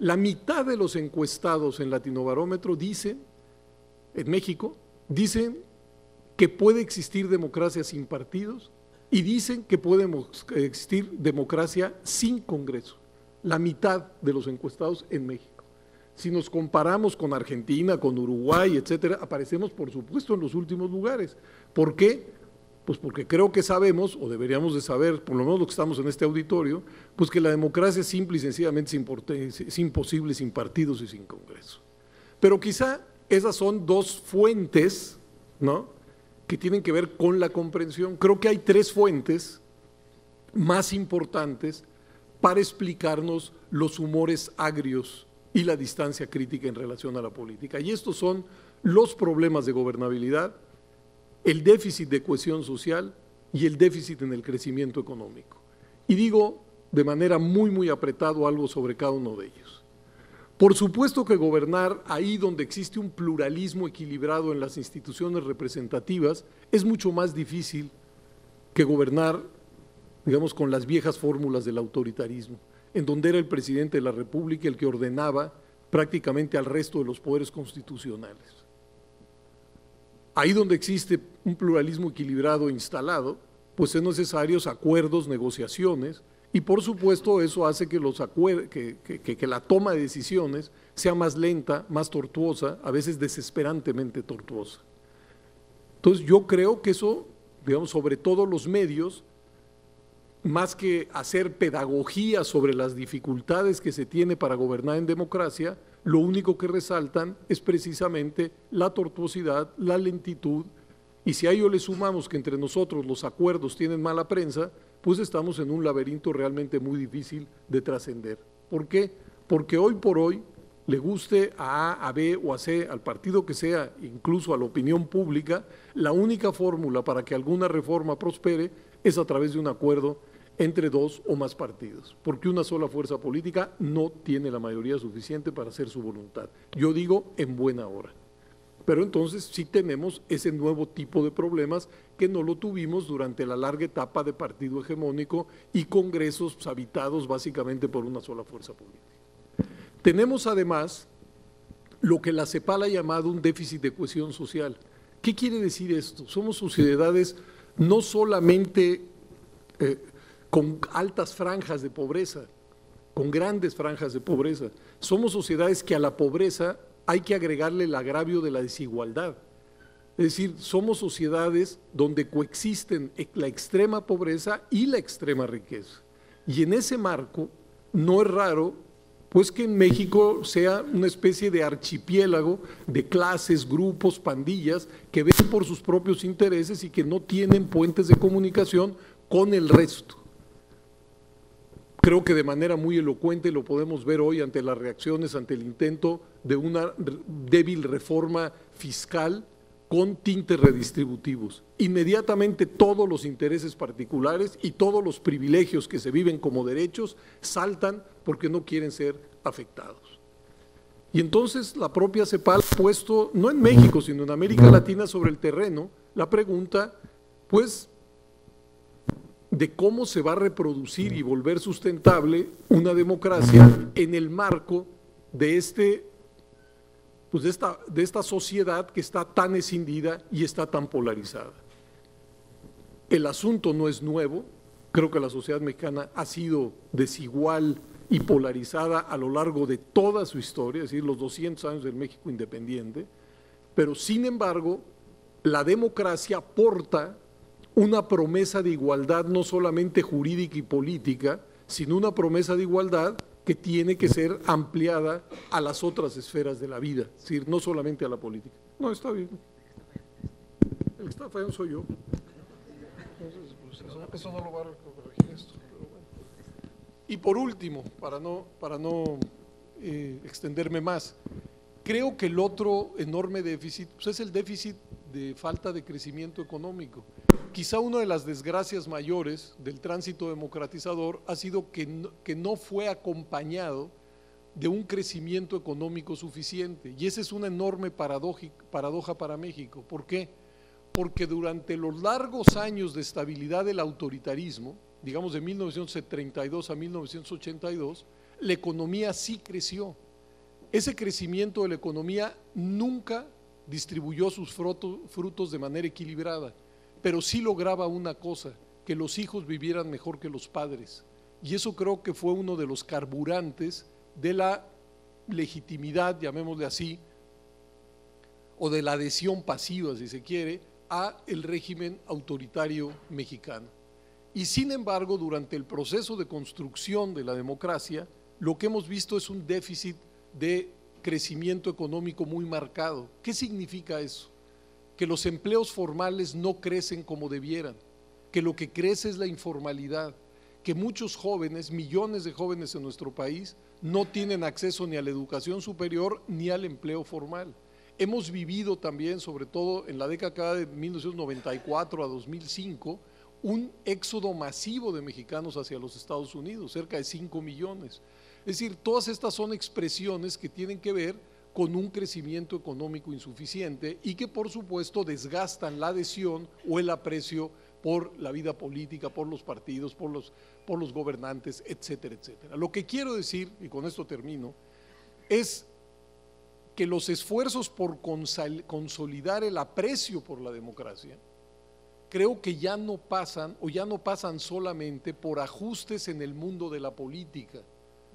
La mitad de los encuestados en Latino Barómetro dicen, en México, dicen que puede existir democracia sin partidos y dicen que puede existir democracia sin Congreso. La mitad de los encuestados en México. Si nos comparamos con Argentina, con Uruguay, etcétera, aparecemos por supuesto en los últimos lugares. ¿Por qué? Pues porque creo que sabemos, o deberíamos de saber, por lo menos los que estamos en este auditorio, pues que la democracia es simple y sencillamente es, imposible sin partidos y sin Congreso. Pero quizá esas son dos fuentes, ¿no? que tienen que ver con la comprensión. Creo que hay tres fuentes más importantes para explicarnos los humores agrios y la distancia crítica en relación a la política. Y estos son los problemas de gobernabilidad, el déficit de cohesión social y el déficit en el crecimiento económico. Y digo de manera muy, muy apretado algo sobre cada uno de ellos. Por supuesto que gobernar ahí donde existe un pluralismo equilibrado en las instituciones representativas es mucho más difícil que gobernar, digamos, con las viejas fórmulas del autoritarismo en donde era el presidente de la República el que ordenaba prácticamente al resto de los poderes constitucionales. Ahí donde existe un pluralismo equilibrado e instalado, pues son necesarios acuerdos, negociaciones, y por supuesto eso hace que, los que, que, que, la toma de decisiones sea más lenta, más tortuosa, a veces desesperantemente tortuosa. Entonces yo creo que eso, digamos, sobre todo los medios, más que hacer pedagogía sobre las dificultades que se tiene para gobernar en democracia, lo único que resaltan es precisamente la tortuosidad, la lentitud, y si a ello le sumamos que entre nosotros los acuerdos tienen mala prensa, pues estamos en un laberinto realmente muy difícil de trascender. ¿Por qué? Porque hoy por hoy, le guste a A, a B o a C, al partido que sea, incluso a la opinión pública, la única fórmula para que alguna reforma prospere es a través de un acuerdo entre dos o más partidos, porque una sola fuerza política no tiene la mayoría suficiente para hacer su voluntad. Yo digo en buena hora. Pero entonces sí tenemos ese nuevo tipo de problemas que no lo tuvimos durante la larga etapa de partido hegemónico y congresos habitados básicamente por una sola fuerza política. Tenemos además lo que la CEPAL ha llamado un déficit de cohesión social. ¿Qué quiere decir esto? Somos sociedades no solamente eh, con altas franjas de pobreza, con grandes franjas de pobreza. Somos sociedades que a la pobreza hay que agregarle el agravio de la desigualdad. Es decir, somos sociedades donde coexisten la extrema pobreza y la extrema riqueza. Y en ese marco, no es raro, pues que en México sea una especie de archipiélago de clases, grupos, pandillas que ven por sus propios intereses y que no tienen puentes de comunicación con el resto. Creo que de manera muy elocuente lo podemos ver hoy ante las reacciones, ante el intento de una débil reforma fiscal con tintes redistributivos. Inmediatamente todos los intereses particulares y todos los privilegios que se viven como derechos saltan porque no quieren ser afectados. Y entonces la propia CEPAL puesto, no en México, sino en América Latina, sobre el terreno la pregunta, pues de cómo se va a reproducir y volver sustentable una democracia en el marco de este pues esta, de esta sociedad que está tan escindida y está tan polarizada. El asunto no es nuevo, creo que la sociedad mexicana ha sido desigual y polarizada a lo largo de toda su historia, es decir, los 200 años del México independiente, pero sin embargo, la democracia aporta una promesa de igualdad no solamente jurídica y política, sino una promesa de igualdad que tiene que ser ampliada a las otras esferas de la vida, es decir, no solamente a la política. No, está bien. El que está fallando soy yo. Pues, eso no lo va a corregir esto. Y por último, para no, para no eh, extenderme más, creo que el otro enorme déficit pues, es el déficit de falta de crecimiento económico quizá una de las desgracias mayores del tránsito democratizador ha sido que no, que no fue acompañado de un crecimiento económico suficiente. Y esa es una enorme paradoja para México. ¿Por qué? Porque durante los largos años de estabilidad del autoritarismo, digamos de 1932 a 1982, la economía sí creció. Ese crecimiento de la economía nunca distribuyó sus frutos de manera equilibrada pero sí lograba una cosa, que los hijos vivieran mejor que los padres. Y eso creo que fue uno de los carburantes de la legitimidad, llamémosle así, o de la adhesión pasiva, si se quiere, a el régimen autoritario mexicano. Y sin embargo, durante el proceso de construcción de la democracia, lo que hemos visto es un déficit de crecimiento económico muy marcado. ¿Qué significa eso? que los empleos formales no crecen como debieran, que lo que crece es la informalidad, que muchos jóvenes, millones de jóvenes en nuestro país, no tienen acceso ni a la educación superior ni al empleo formal. Hemos vivido también, sobre todo en la década de 1994 a 2005, un éxodo masivo de mexicanos hacia los Estados Unidos, cerca de 5 millones. Es decir, todas estas son expresiones que tienen que ver con un crecimiento económico insuficiente y que por supuesto desgastan la adhesión o el aprecio por la vida política, por los partidos, por los, por los gobernantes, etcétera, etcétera. Lo que quiero decir, y con esto termino, es que los esfuerzos por consolidar el aprecio por la democracia, creo que ya no pasan o ya no pasan solamente por ajustes en el mundo de la política,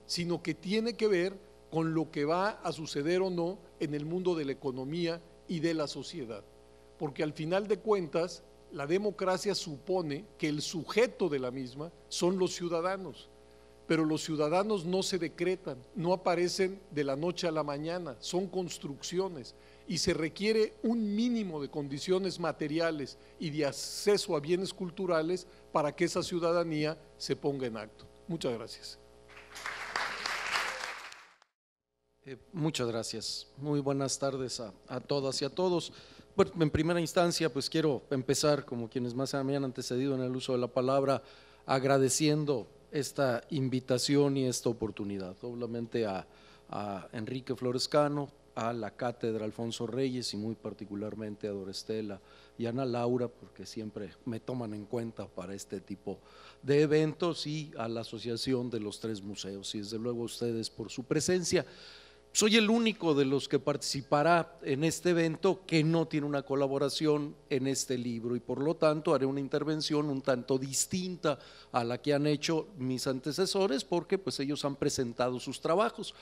sino que tiene que ver con lo que va a suceder o no en el mundo de la economía y de la sociedad. Porque al final de cuentas, la democracia supone que el sujeto de la misma son los ciudadanos, pero los ciudadanos no se decretan, no aparecen de la noche a la mañana, son construcciones y se requiere un mínimo de condiciones materiales y de acceso a bienes culturales para que esa ciudadanía se ponga en acto. Muchas gracias. Eh, muchas gracias. Muy buenas tardes a, todas y a todos. en primera instancia, pues quiero empezar, como quienes más me han antecedido en el uso de la palabra, agradeciendo esta invitación y esta oportunidad, doblemente a, a Enrique Florescano, a la Cátedra Alfonso Reyes y muy particularmente a Dorestela y Ana Laura, porque siempre me toman en cuenta para este tipo de eventos y a la Asociación de los Tres Museos y desde luego a ustedes por su presencia. Soy el único de los que participará en este evento que no tiene una colaboración en este libro y por lo tanto haré una intervención un tanto distinta a la que han hecho mis antecesores porque pues ellos han presentado sus trabajos.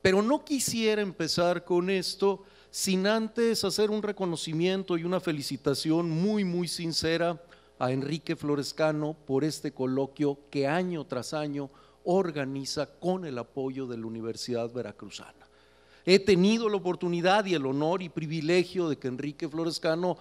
Pero no quisiera empezar con esto sin antes hacer un reconocimiento y una felicitación muy muy sincera a Enrique Florescano por este coloquio que año tras año organiza con el apoyo de la Universidad Veracruzana. He tenido la oportunidad y el honor y privilegio de que Enrique Florescano,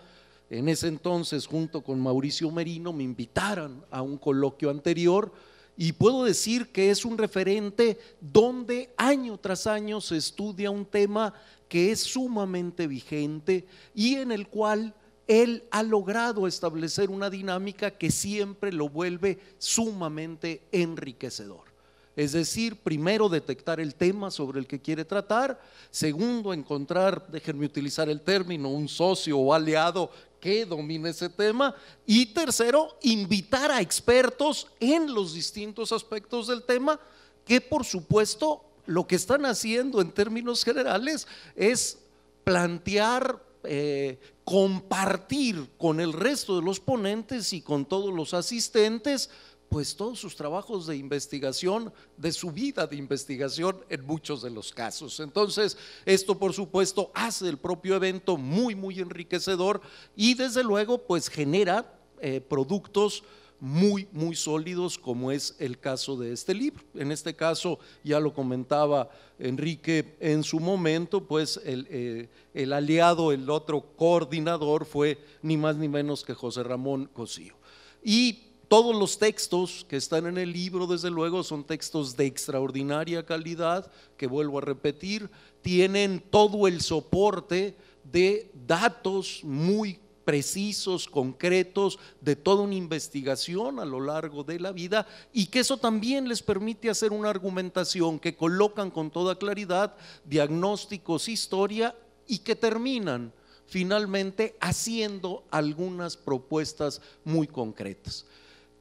en ese entonces, junto con Mauricio Merino, me invitaran a un coloquio anterior. Y puedo decir que es un referente donde año tras año se estudia un tema que es sumamente vigente y en el cual él ha logrado establecer una dinámica que siempre lo vuelve sumamente enriquecedor. Es decir, primero detectar el tema sobre el que quiere tratar, segundo encontrar, déjenme utilizar el término, un socio o aliado que domine ese tema. Y tercero, invitar a expertos en los distintos aspectos del tema, que por supuesto lo que están haciendo en términos generales es plantear, eh, compartir con el resto de los ponentes y con todos los asistentes pues todos sus trabajos de investigación, de su vida de investigación en muchos de los casos. Entonces, esto por supuesto hace el propio evento muy, muy enriquecedor y desde luego pues genera eh, productos muy, muy sólidos, como es el caso de este libro. En este caso, ya lo comentaba Enrique en su momento, pues el, eh, el aliado, el otro coordinador fue ni más ni menos que José Ramón Cosío. Y todos los textos que están en el libro, desde luego, son textos de extraordinaria calidad, que vuelvo a repetir, tienen todo el soporte de datos muy precisos, concretos, de toda una investigación a lo largo de la vida y que eso también les permite hacer una argumentación que colocan con toda claridad diagnósticos, historia y que terminan finalmente haciendo algunas propuestas muy concretas.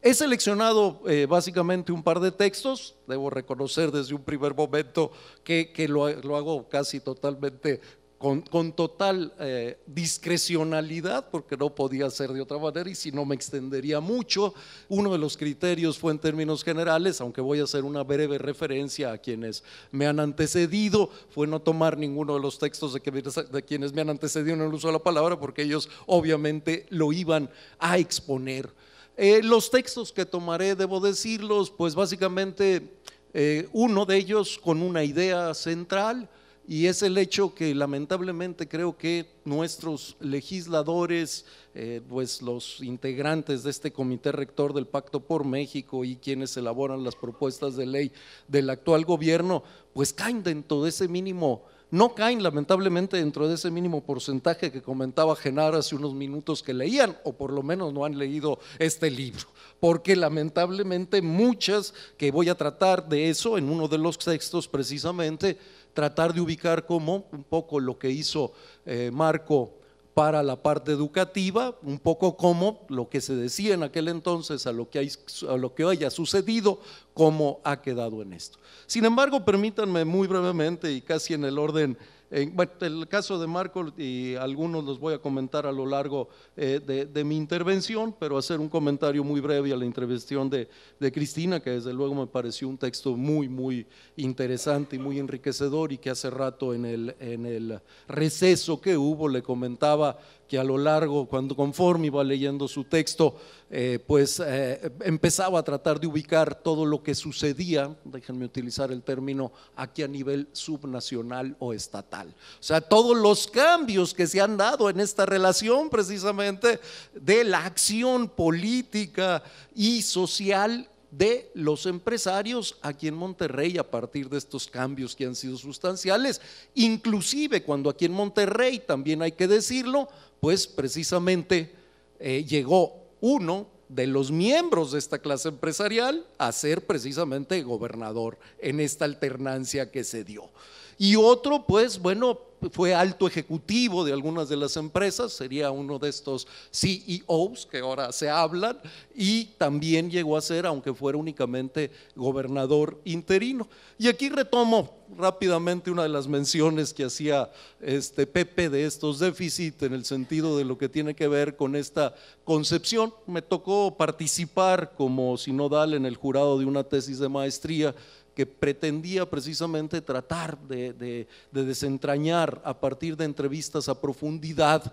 He seleccionado eh, básicamente un par de textos, debo reconocer desde un primer momento que, lo, hago casi totalmente con, total eh, discrecionalidad, porque no podía ser de otra manera y si no me extendería mucho. Uno de los criterios fue en términos generales, aunque voy a hacer una breve referencia a quienes me han antecedido, fue no tomar ninguno de los textos de, de quienes me han antecedido en el uso de la palabra, porque ellos obviamente lo iban a exponer. Eh, los textos que tomaré, debo decirlos, pues básicamente eh, uno de ellos con una idea central y es el hecho que lamentablemente creo que nuestros legisladores, eh, pues los integrantes de este comité rector del Pacto por México y quienes elaboran las propuestas de ley del actual gobierno, pues caen dentro de ese mínimo no caen lamentablemente dentro de ese mínimo porcentaje que comentaba Genar hace unos minutos que leían, o por lo menos no han leído este libro, porque lamentablemente muchas, que voy a tratar de eso en uno de los textos precisamente, tratar de ubicar como un poco lo que hizo eh, Marco para la parte educativa, un poco como lo que se decía en aquel entonces a lo que, hay, a lo que haya sucedido, cómo ha quedado en esto. Sin embargo, permítanme muy brevemente y casi en el orden el caso de Marco y algunos los voy a comentar a lo largo eh, de, mi intervención, pero hacer un comentario muy breve a la intervención de, Cristina, que desde luego me pareció un texto muy, muy interesante y muy enriquecedor y que hace rato en el, en el receso que hubo le comentaba que a lo largo, cuando conforme iba leyendo su texto, eh, pues eh, empezaba a tratar de ubicar todo lo que sucedía, déjenme utilizar el término, aquí a nivel subnacional o estatal. O sea, todos los cambios que se han dado en esta relación precisamente de la acción política y social de los empresarios aquí en Monterrey a partir de estos cambios que han sido sustanciales, inclusive cuando aquí en Monterrey, también hay que decirlo, pues precisamente eh, llegó uno de los miembros de esta clase empresarial a ser precisamente gobernador en esta alternancia que se dio y otro, pues bueno, fue alto ejecutivo de algunas de las empresas, sería uno de estos CEOs que ahora se hablan, y también llegó a ser, aunque fuera únicamente gobernador interino. Y aquí retomo rápidamente una de las menciones que hacía este Pepe de estos déficits en el sentido de lo que tiene que ver con esta concepción. Me tocó participar como sinodal en el jurado de una tesis de maestría que pretendía precisamente tratar de, desentrañar a partir de entrevistas a profundidad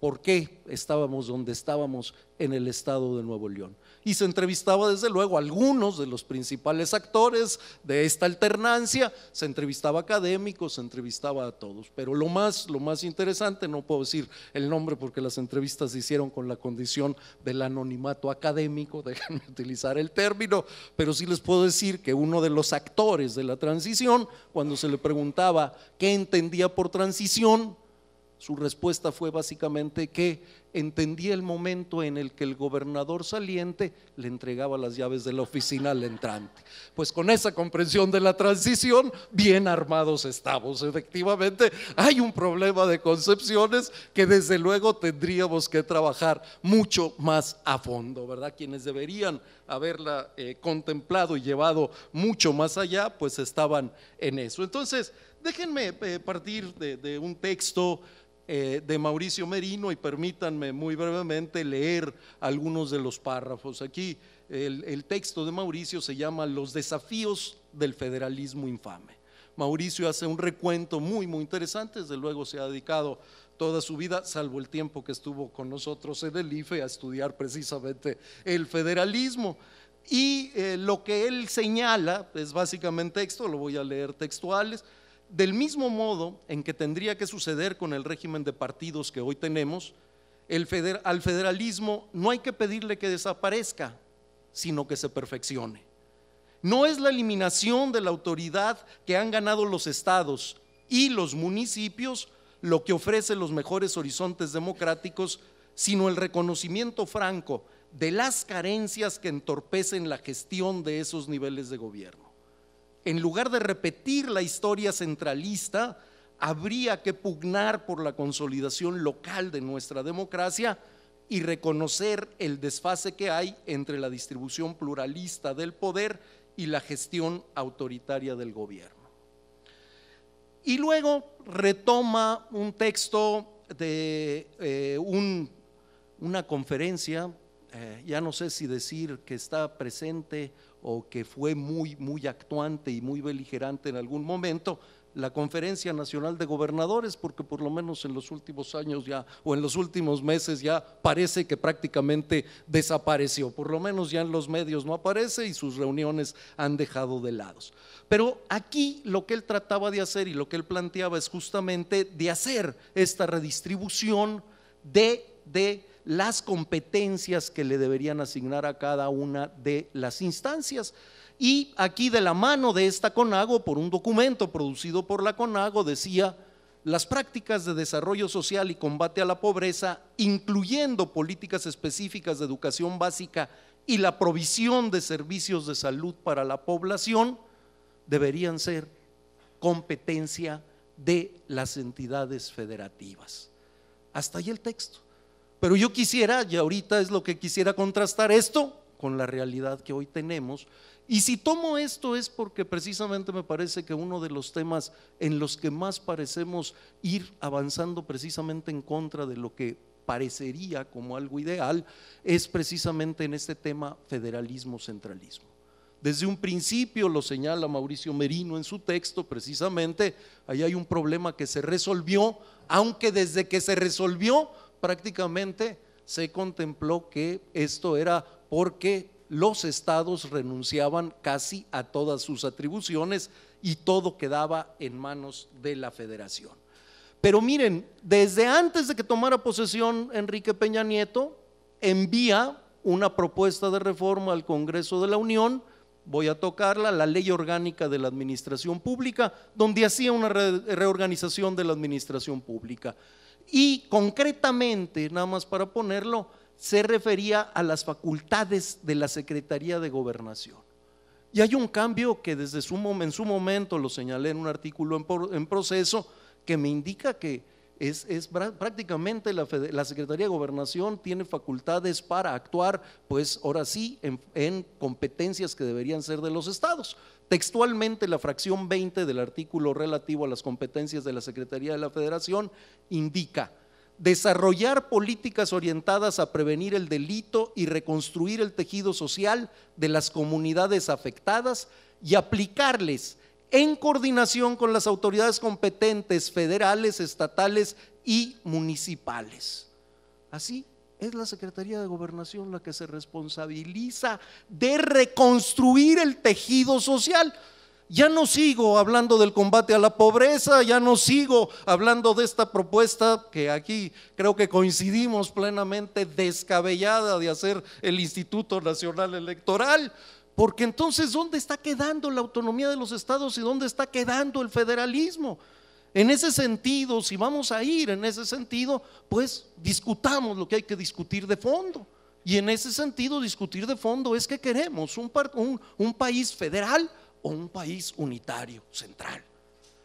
por qué estábamos donde estábamos en el estado de Nuevo León. Y se entrevistaba desde luego a algunos de los principales actores de esta alternancia, se entrevistaba a académicos, se entrevistaba a todos, pero lo más lo más interesante, no puedo decir el nombre porque las entrevistas se hicieron con la condición del anonimato académico, déjenme utilizar el término, pero sí les puedo decir que uno de los actores de la transición, cuando se le preguntaba qué entendía por transición, su respuesta fue básicamente que entendía el momento en el que el gobernador saliente le entregaba las llaves de la oficina al entrante. Pues con esa comprensión de la transición, bien armados estamos. Efectivamente, hay un problema de concepciones que desde luego tendríamos que trabajar mucho más a fondo, ¿verdad? Quienes deberían haberla eh, contemplado y llevado mucho más allá, pues estaban en eso. Entonces, déjenme eh, partir de un texto eh, de Mauricio Merino y permítanme muy brevemente leer algunos de los párrafos. Aquí el, texto de Mauricio se llama Los desafíos del federalismo infame. Mauricio hace un recuento muy, muy interesante, desde luego se ha dedicado toda su vida, salvo el tiempo que estuvo con nosotros en el IFE a estudiar precisamente el federalismo. Y eh, lo que él señala es básicamente texto, lo voy a leer textuales, del mismo modo en que tendría que suceder con el régimen de partidos que hoy tenemos, al federalismo no hay que pedirle que desaparezca, sino que se perfeccione. No es la eliminación de la autoridad que han ganado los estados y los municipios lo que ofrece los mejores horizontes democráticos, sino el reconocimiento franco de las carencias que entorpecen la gestión de esos niveles de gobierno en lugar de repetir la historia centralista, habría que pugnar por la consolidación local de nuestra democracia y reconocer el desfase que hay entre la distribución pluralista del poder y la gestión autoritaria del gobierno. Y luego retoma un texto de eh, una conferencia, eh, ya no sé si decir que está presente o que fue muy, muy actuante y muy beligerante en algún momento, la Conferencia Nacional de Gobernadores, porque por lo menos en los últimos años ya, o en los últimos meses ya parece que prácticamente desapareció, por lo menos ya en los medios no aparece y sus reuniones han dejado de lados. Pero aquí lo que él trataba de hacer y lo que él planteaba es justamente de hacer esta redistribución de, de las competencias que le deberían asignar a cada una de las instancias. Y aquí de la mano de esta CONAGO, por un documento producido por la CONAGO, decía, las prácticas de desarrollo social y combate a la pobreza, incluyendo políticas específicas de educación básica y la provisión de servicios de salud para la población, deberían ser competencia de las entidades federativas. Hasta ahí el texto. Pero yo quisiera, y ahorita es lo que quisiera contrastar esto con la realidad que hoy tenemos. Y si tomo esto es porque precisamente me parece que uno de los temas en los que más parecemos ir avanzando precisamente en contra de lo que parecería como algo ideal es precisamente en este tema federalismo-centralismo. Desde un principio lo señala Mauricio Merino en su texto, precisamente, ahí hay un problema que se resolvió, aunque desde que se resolvió prácticamente se contempló que esto era porque los estados renunciaban casi a todas sus atribuciones y todo quedaba en manos de la federación. Pero miren, desde antes de que tomara posesión Enrique Peña Nieto, envía una propuesta de reforma al Congreso de la Unión, voy a tocarla, la Ley Orgánica de la Administración Pública, donde hacía una reorganización de la Administración Pública. Y concretamente, nada más para ponerlo, se refería a las facultades de la Secretaría de Gobernación. Y hay un cambio que desde su, en su momento lo señalé en un artículo en, proceso que me indica que es, prácticamente la, Secretaría de Gobernación tiene facultades para actuar, pues ahora sí, en competencias que deberían ser de los estados. Textualmente la fracción 20 del artículo relativo a las competencias de la Secretaría de la Federación indica desarrollar políticas orientadas a prevenir el delito y reconstruir el tejido social de las comunidades afectadas y aplicarles en coordinación con las autoridades competentes federales, estatales y municipales. Así, es la Secretaría de Gobernación la que se responsabiliza de reconstruir el tejido social. Ya no sigo hablando del combate a la pobreza, ya no sigo hablando de esta propuesta que aquí creo que coincidimos plenamente descabellada de hacer el Instituto Nacional Electoral, porque entonces ¿dónde está quedando la autonomía de los estados y dónde está quedando el federalismo? En ese sentido, si vamos a ir en ese sentido, pues discutamos lo que hay que discutir de fondo. Y en ese sentido, discutir de fondo es que queremos un, país federal o un país unitario, central.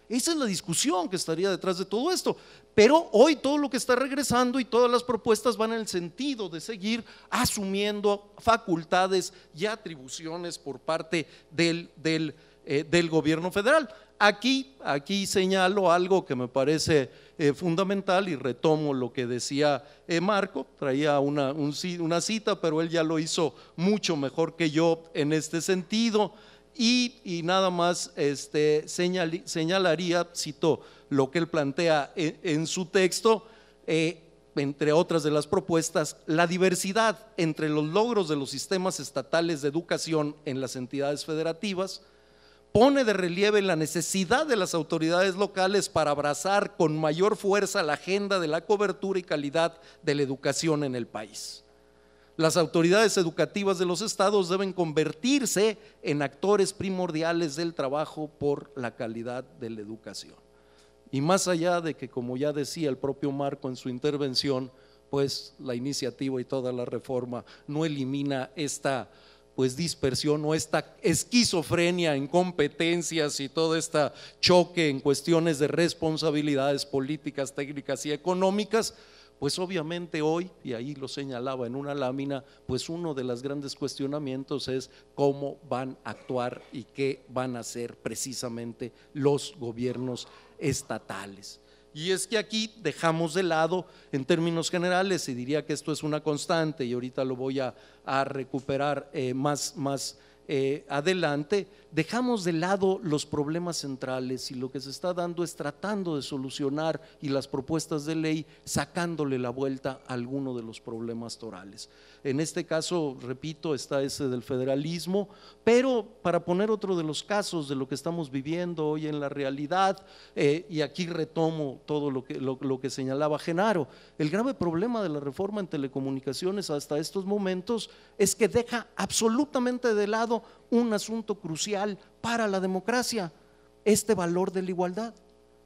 Esa es la discusión que estaría detrás de todo esto. Pero hoy todo lo que está regresando y todas las propuestas van en el sentido de seguir asumiendo facultades y atribuciones por parte del eh, gobierno federal. Aquí, aquí señalo algo que me parece eh, fundamental y retomo lo que decía eh, Marco, traía una, cita, pero él ya lo hizo mucho mejor que yo en este sentido. Y, nada más este, señalaría, cito lo que él plantea eh, en, su texto, entre otras de las propuestas, la diversidad entre los logros de los sistemas estatales de educación en las entidades federativas, pone de relieve la necesidad de las autoridades locales para abrazar con mayor fuerza la agenda de la cobertura y calidad de la educación en el país. Las autoridades educativas de los estados deben convertirse en actores primordiales del trabajo por la calidad de la educación. Y más allá de que, como ya decía el propio Marco en su intervención, pues la iniciativa y toda la reforma no elimina esta pues dispersión o esta esquizofrenia en competencias y todo este choque en cuestiones de responsabilidades políticas, técnicas y económicas, pues obviamente hoy, y ahí lo señalaba en una lámina, pues uno de los grandes cuestionamientos es cómo van a actuar y qué van a hacer precisamente los gobiernos estatales. Y es que aquí dejamos de lado en términos generales, y diría que esto es una constante, y ahorita lo voy a, recuperar eh, más, más eh, adelante, dejamos de lado los problemas centrales y lo que se está dando es tratando de solucionar y las propuestas de ley sacándole la vuelta a alguno de los problemas torales. En este caso, repito, está ese del federalismo, pero para poner otro de los casos de lo que estamos viviendo hoy en la realidad, eh, y aquí retomo todo lo que, lo que señalaba Genaro, el grave problema de la reforma en telecomunicaciones hasta estos momentos es que deja absolutamente de lado un asunto crucial para la democracia, este valor de la igualdad.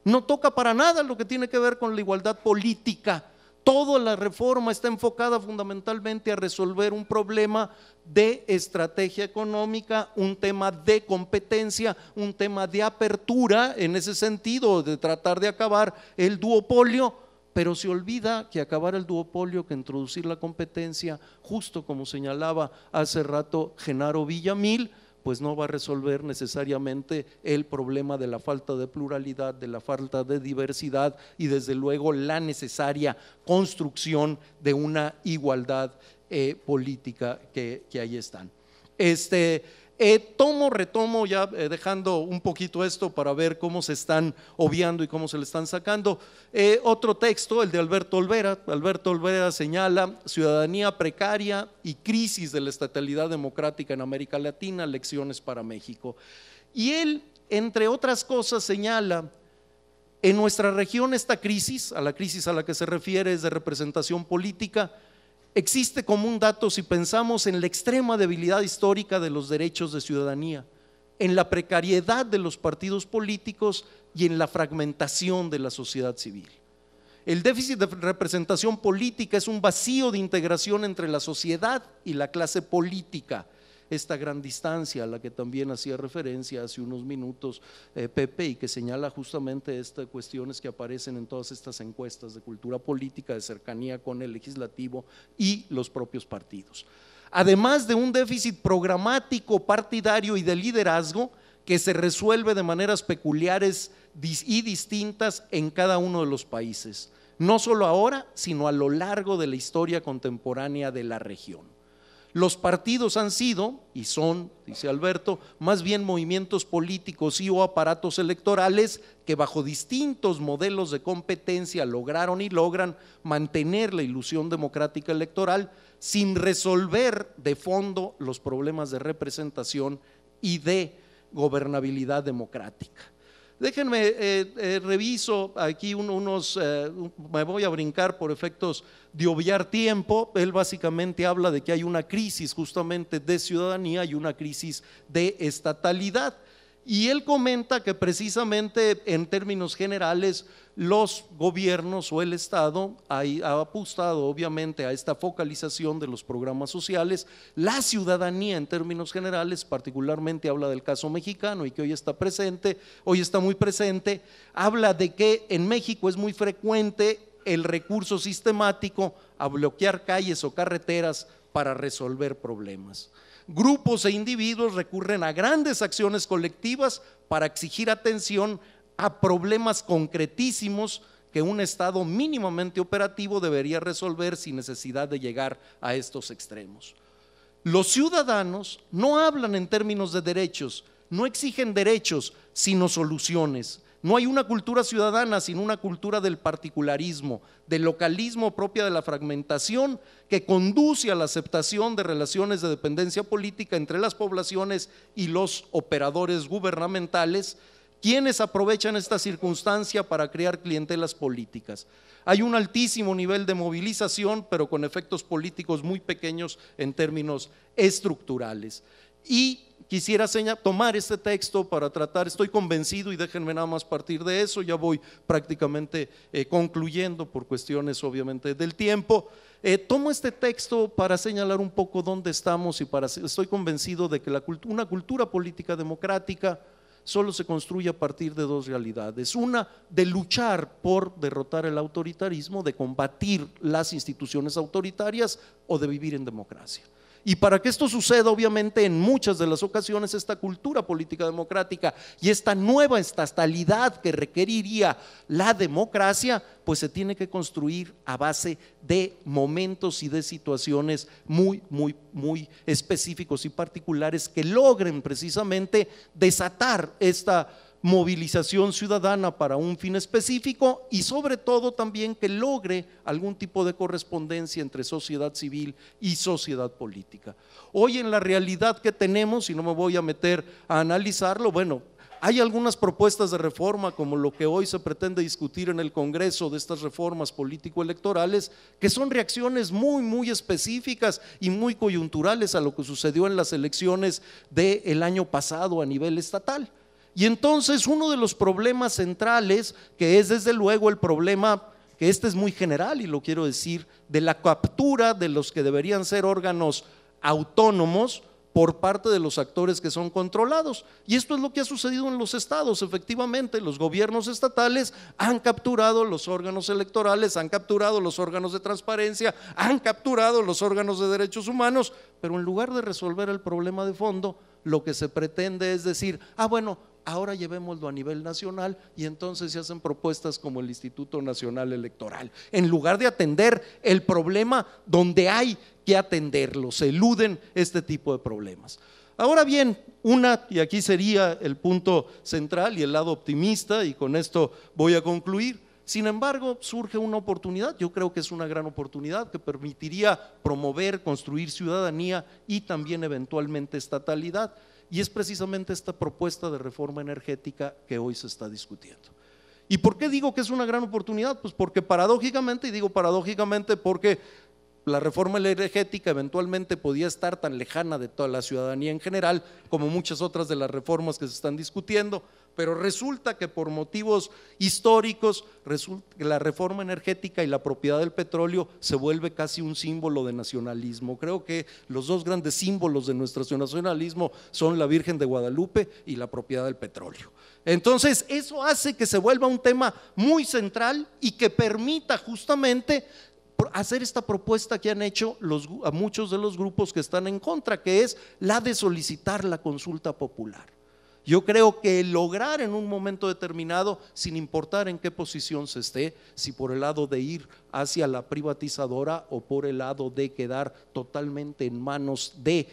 No toca para nada lo que tiene que ver con la igualdad política. Toda la reforma está enfocada fundamentalmente a resolver un problema de estrategia económica, un tema de competencia, un tema de apertura en ese sentido, de tratar de acabar el duopolio pero se olvida que acabar el duopolio, que introducir la competencia, justo como señalaba hace rato Genaro Villamil, pues no va a resolver necesariamente el problema de la falta de pluralidad, de la falta de diversidad y desde luego la necesaria construcción de una igualdad eh, política que ahí están. Este, eh, tomo, retomo, ya eh, dejando un poquito esto para ver cómo se están obviando y cómo se le están sacando. Eh, otro texto, el de Alberto Olvera. Alberto Olvera señala ciudadanía precaria y crisis de la estatalidad democrática en América Latina, lecciones para México. Y él, entre otras cosas, señala... En nuestra región esta crisis, a la crisis a la que se refiere es de representación política, existe como un dato si pensamos en la extrema debilidad histórica de los derechos de ciudadanía, en la precariedad de los partidos políticos y en la fragmentación de la sociedad civil. El déficit de representación política es un vacío de integración entre la sociedad y la clase política esta gran distancia a la que también hacía referencia hace unos minutos eh, Pepe y que señala justamente estas cuestiones que aparecen en todas estas encuestas de cultura política, de cercanía con el legislativo y los propios partidos. Además de un déficit programático, partidario y de liderazgo, que se resuelve de maneras peculiares y distintas en cada uno de los países, no solo ahora, sino a lo largo de la historia contemporánea de la región. Los partidos han sido, y son, dice Alberto, más bien movimientos políticos y o aparatos electorales que bajo distintos modelos de competencia lograron y logran mantener la ilusión democrática electoral sin resolver de fondo los problemas de representación y de gobernabilidad democrática. Déjenme, eh, eh, reviso aquí unos, eh, me voy a brincar por efectos de obviar tiempo. Él básicamente habla de que hay una crisis justamente de ciudadanía y una crisis de estatalidad. Y él comenta que precisamente en términos generales los gobiernos o el Estado ha, apostado obviamente a esta focalización de los programas sociales. La ciudadanía en términos generales, particularmente habla del caso mexicano y que hoy está presente, hoy está muy presente, habla de que en México es muy frecuente el recurso sistemático a bloquear calles o carreteras para resolver problemas grupos e individuos recurren a grandes acciones colectivas para exigir atención a problemas concretísimos que un Estado mínimamente operativo debería resolver sin necesidad de llegar a estos extremos. Los ciudadanos no hablan en términos de derechos, no exigen derechos, sino soluciones. No hay una cultura ciudadana sino una cultura del particularismo, del localismo propia de la fragmentación que conduce a la aceptación de relaciones de dependencia política entre las poblaciones y los operadores gubernamentales, quienes aprovechan esta circunstancia para crear clientelas políticas. Hay un altísimo nivel de movilización, pero con efectos políticos muy pequeños en términos estructurales. Y quisiera tomar este texto para tratar, estoy convencido y déjenme nada más partir de eso, ya voy prácticamente eh, concluyendo por cuestiones obviamente del tiempo. Eh, tomo este texto para señalar un poco dónde estamos y para, estoy convencido de que una cultura política democrática solo se construye a partir de dos realidades. Una, de luchar por derrotar el autoritarismo, de combatir las instituciones autoritarias o de vivir en democracia. Y para que esto suceda, obviamente, en muchas de las ocasiones, esta cultura política democrática y esta nueva estatalidad que requeriría la democracia, pues se tiene que construir a base de momentos y de situaciones muy, muy, muy específicos y particulares que logren precisamente desatar esta movilización ciudadana para un fin específico y sobre todo también que logre algún tipo de correspondencia entre sociedad civil y sociedad política. Hoy en la realidad que tenemos, y no me voy a meter a analizarlo, bueno, hay algunas propuestas de reforma, como lo que hoy se pretende discutir en el Congreso de estas reformas político-electorales, que son reacciones muy, muy específicas y muy coyunturales a lo que sucedió en las elecciones del año pasado a nivel estatal. Y entonces uno de los problemas centrales, que es desde luego el problema, que este es muy general y lo quiero decir, de la captura de los que deberían ser órganos autónomos por parte de los actores que son controlados. Y esto es lo que ha sucedido en los estados, efectivamente, los gobiernos estatales han capturado los órganos electorales, han capturado los órganos de transparencia, han capturado los órganos de derechos humanos, pero en lugar de resolver el problema de fondo, lo que se pretende es decir, ah, bueno, ahora llevémoslo a nivel nacional y entonces se hacen propuestas como el Instituto Nacional Electoral. En lugar de atender el problema donde hay que atenderlo, se eluden este tipo de problemas. Ahora bien, una, y aquí sería el punto central y el lado optimista, y con esto voy a concluir, sin embargo, surge una oportunidad, yo creo que es una gran oportunidad que permitiría promover, construir ciudadanía y también eventualmente estatalidad. Y es precisamente esta propuesta de reforma energética que hoy se está discutiendo. ¿Y por qué digo que es una gran oportunidad? Pues porque paradójicamente, y digo paradójicamente porque la reforma energética eventualmente podía estar tan lejana de toda la ciudadanía en general como muchas otras de las reformas que se están discutiendo, pero resulta que por motivos históricos, la reforma energética y la propiedad del petróleo se vuelve casi un símbolo de nacionalismo. Creo que los dos grandes símbolos de nuestro nacionalismo son la Virgen de Guadalupe y la propiedad del petróleo. Entonces, eso hace que se vuelva un tema muy central y que permita justamente hacer esta propuesta que han hecho a muchos de los grupos que están en contra, que es la de solicitar la consulta popular. Yo creo que lograr en un momento determinado, sin importar en qué posición se esté, si por el lado de ir hacia la privatizadora o por el lado de quedar totalmente en manos de,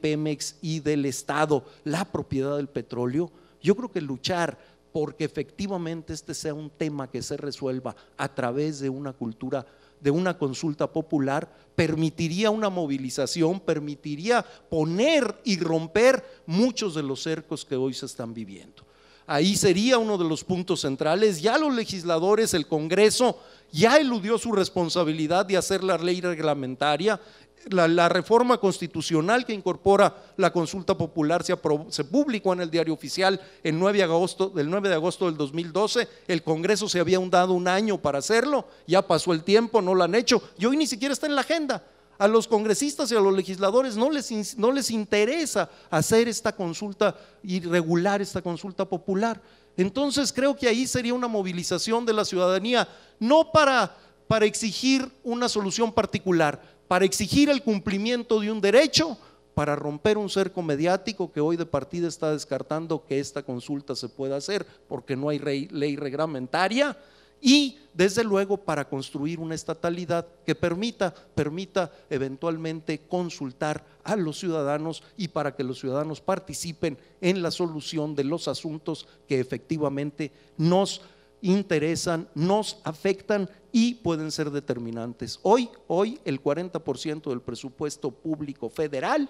Pemex y del Estado la propiedad del petróleo, yo creo que luchar porque efectivamente este sea un tema que se resuelva a través de una cultura de una consulta popular permitiría una movilización, permitiría poner y romper muchos de los cercos que hoy se están viviendo. Ahí sería uno de los puntos centrales. Ya los legisladores, el Congreso, ya eludió su responsabilidad de hacer la ley reglamentaria la, reforma constitucional que incorpora la consulta popular se, publicó en el diario oficial el 9 de agosto, del 9 de agosto del 2012, el Congreso se había dado un año para hacerlo, ya pasó el tiempo, no lo han hecho y hoy ni siquiera está en la agenda. A los congresistas y a los legisladores no les, no les interesa hacer esta consulta y regular esta consulta popular. Entonces creo que ahí sería una movilización de la ciudadanía, no para, para exigir una solución particular, para exigir el cumplimiento de un derecho, para romper un cerco mediático que hoy de partida está descartando que esta consulta se pueda hacer porque no hay ley reglamentaria y desde luego para construir una estatalidad que permita, permita eventualmente consultar a los ciudadanos y para que los ciudadanos participen en la solución de los asuntos que efectivamente nos interesan, nos afectan y pueden ser determinantes. Hoy, hoy el 40% del presupuesto público federal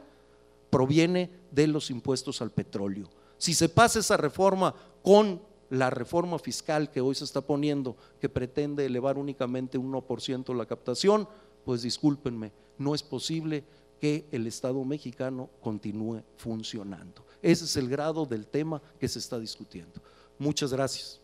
proviene de los impuestos al petróleo. Si se pasa esa reforma con la reforma fiscal que hoy se está poniendo, que pretende elevar únicamente un 1% la captación, pues discúlpenme, no es posible que el Estado mexicano continúe funcionando. Ese es el grado del tema que se está discutiendo. Muchas gracias.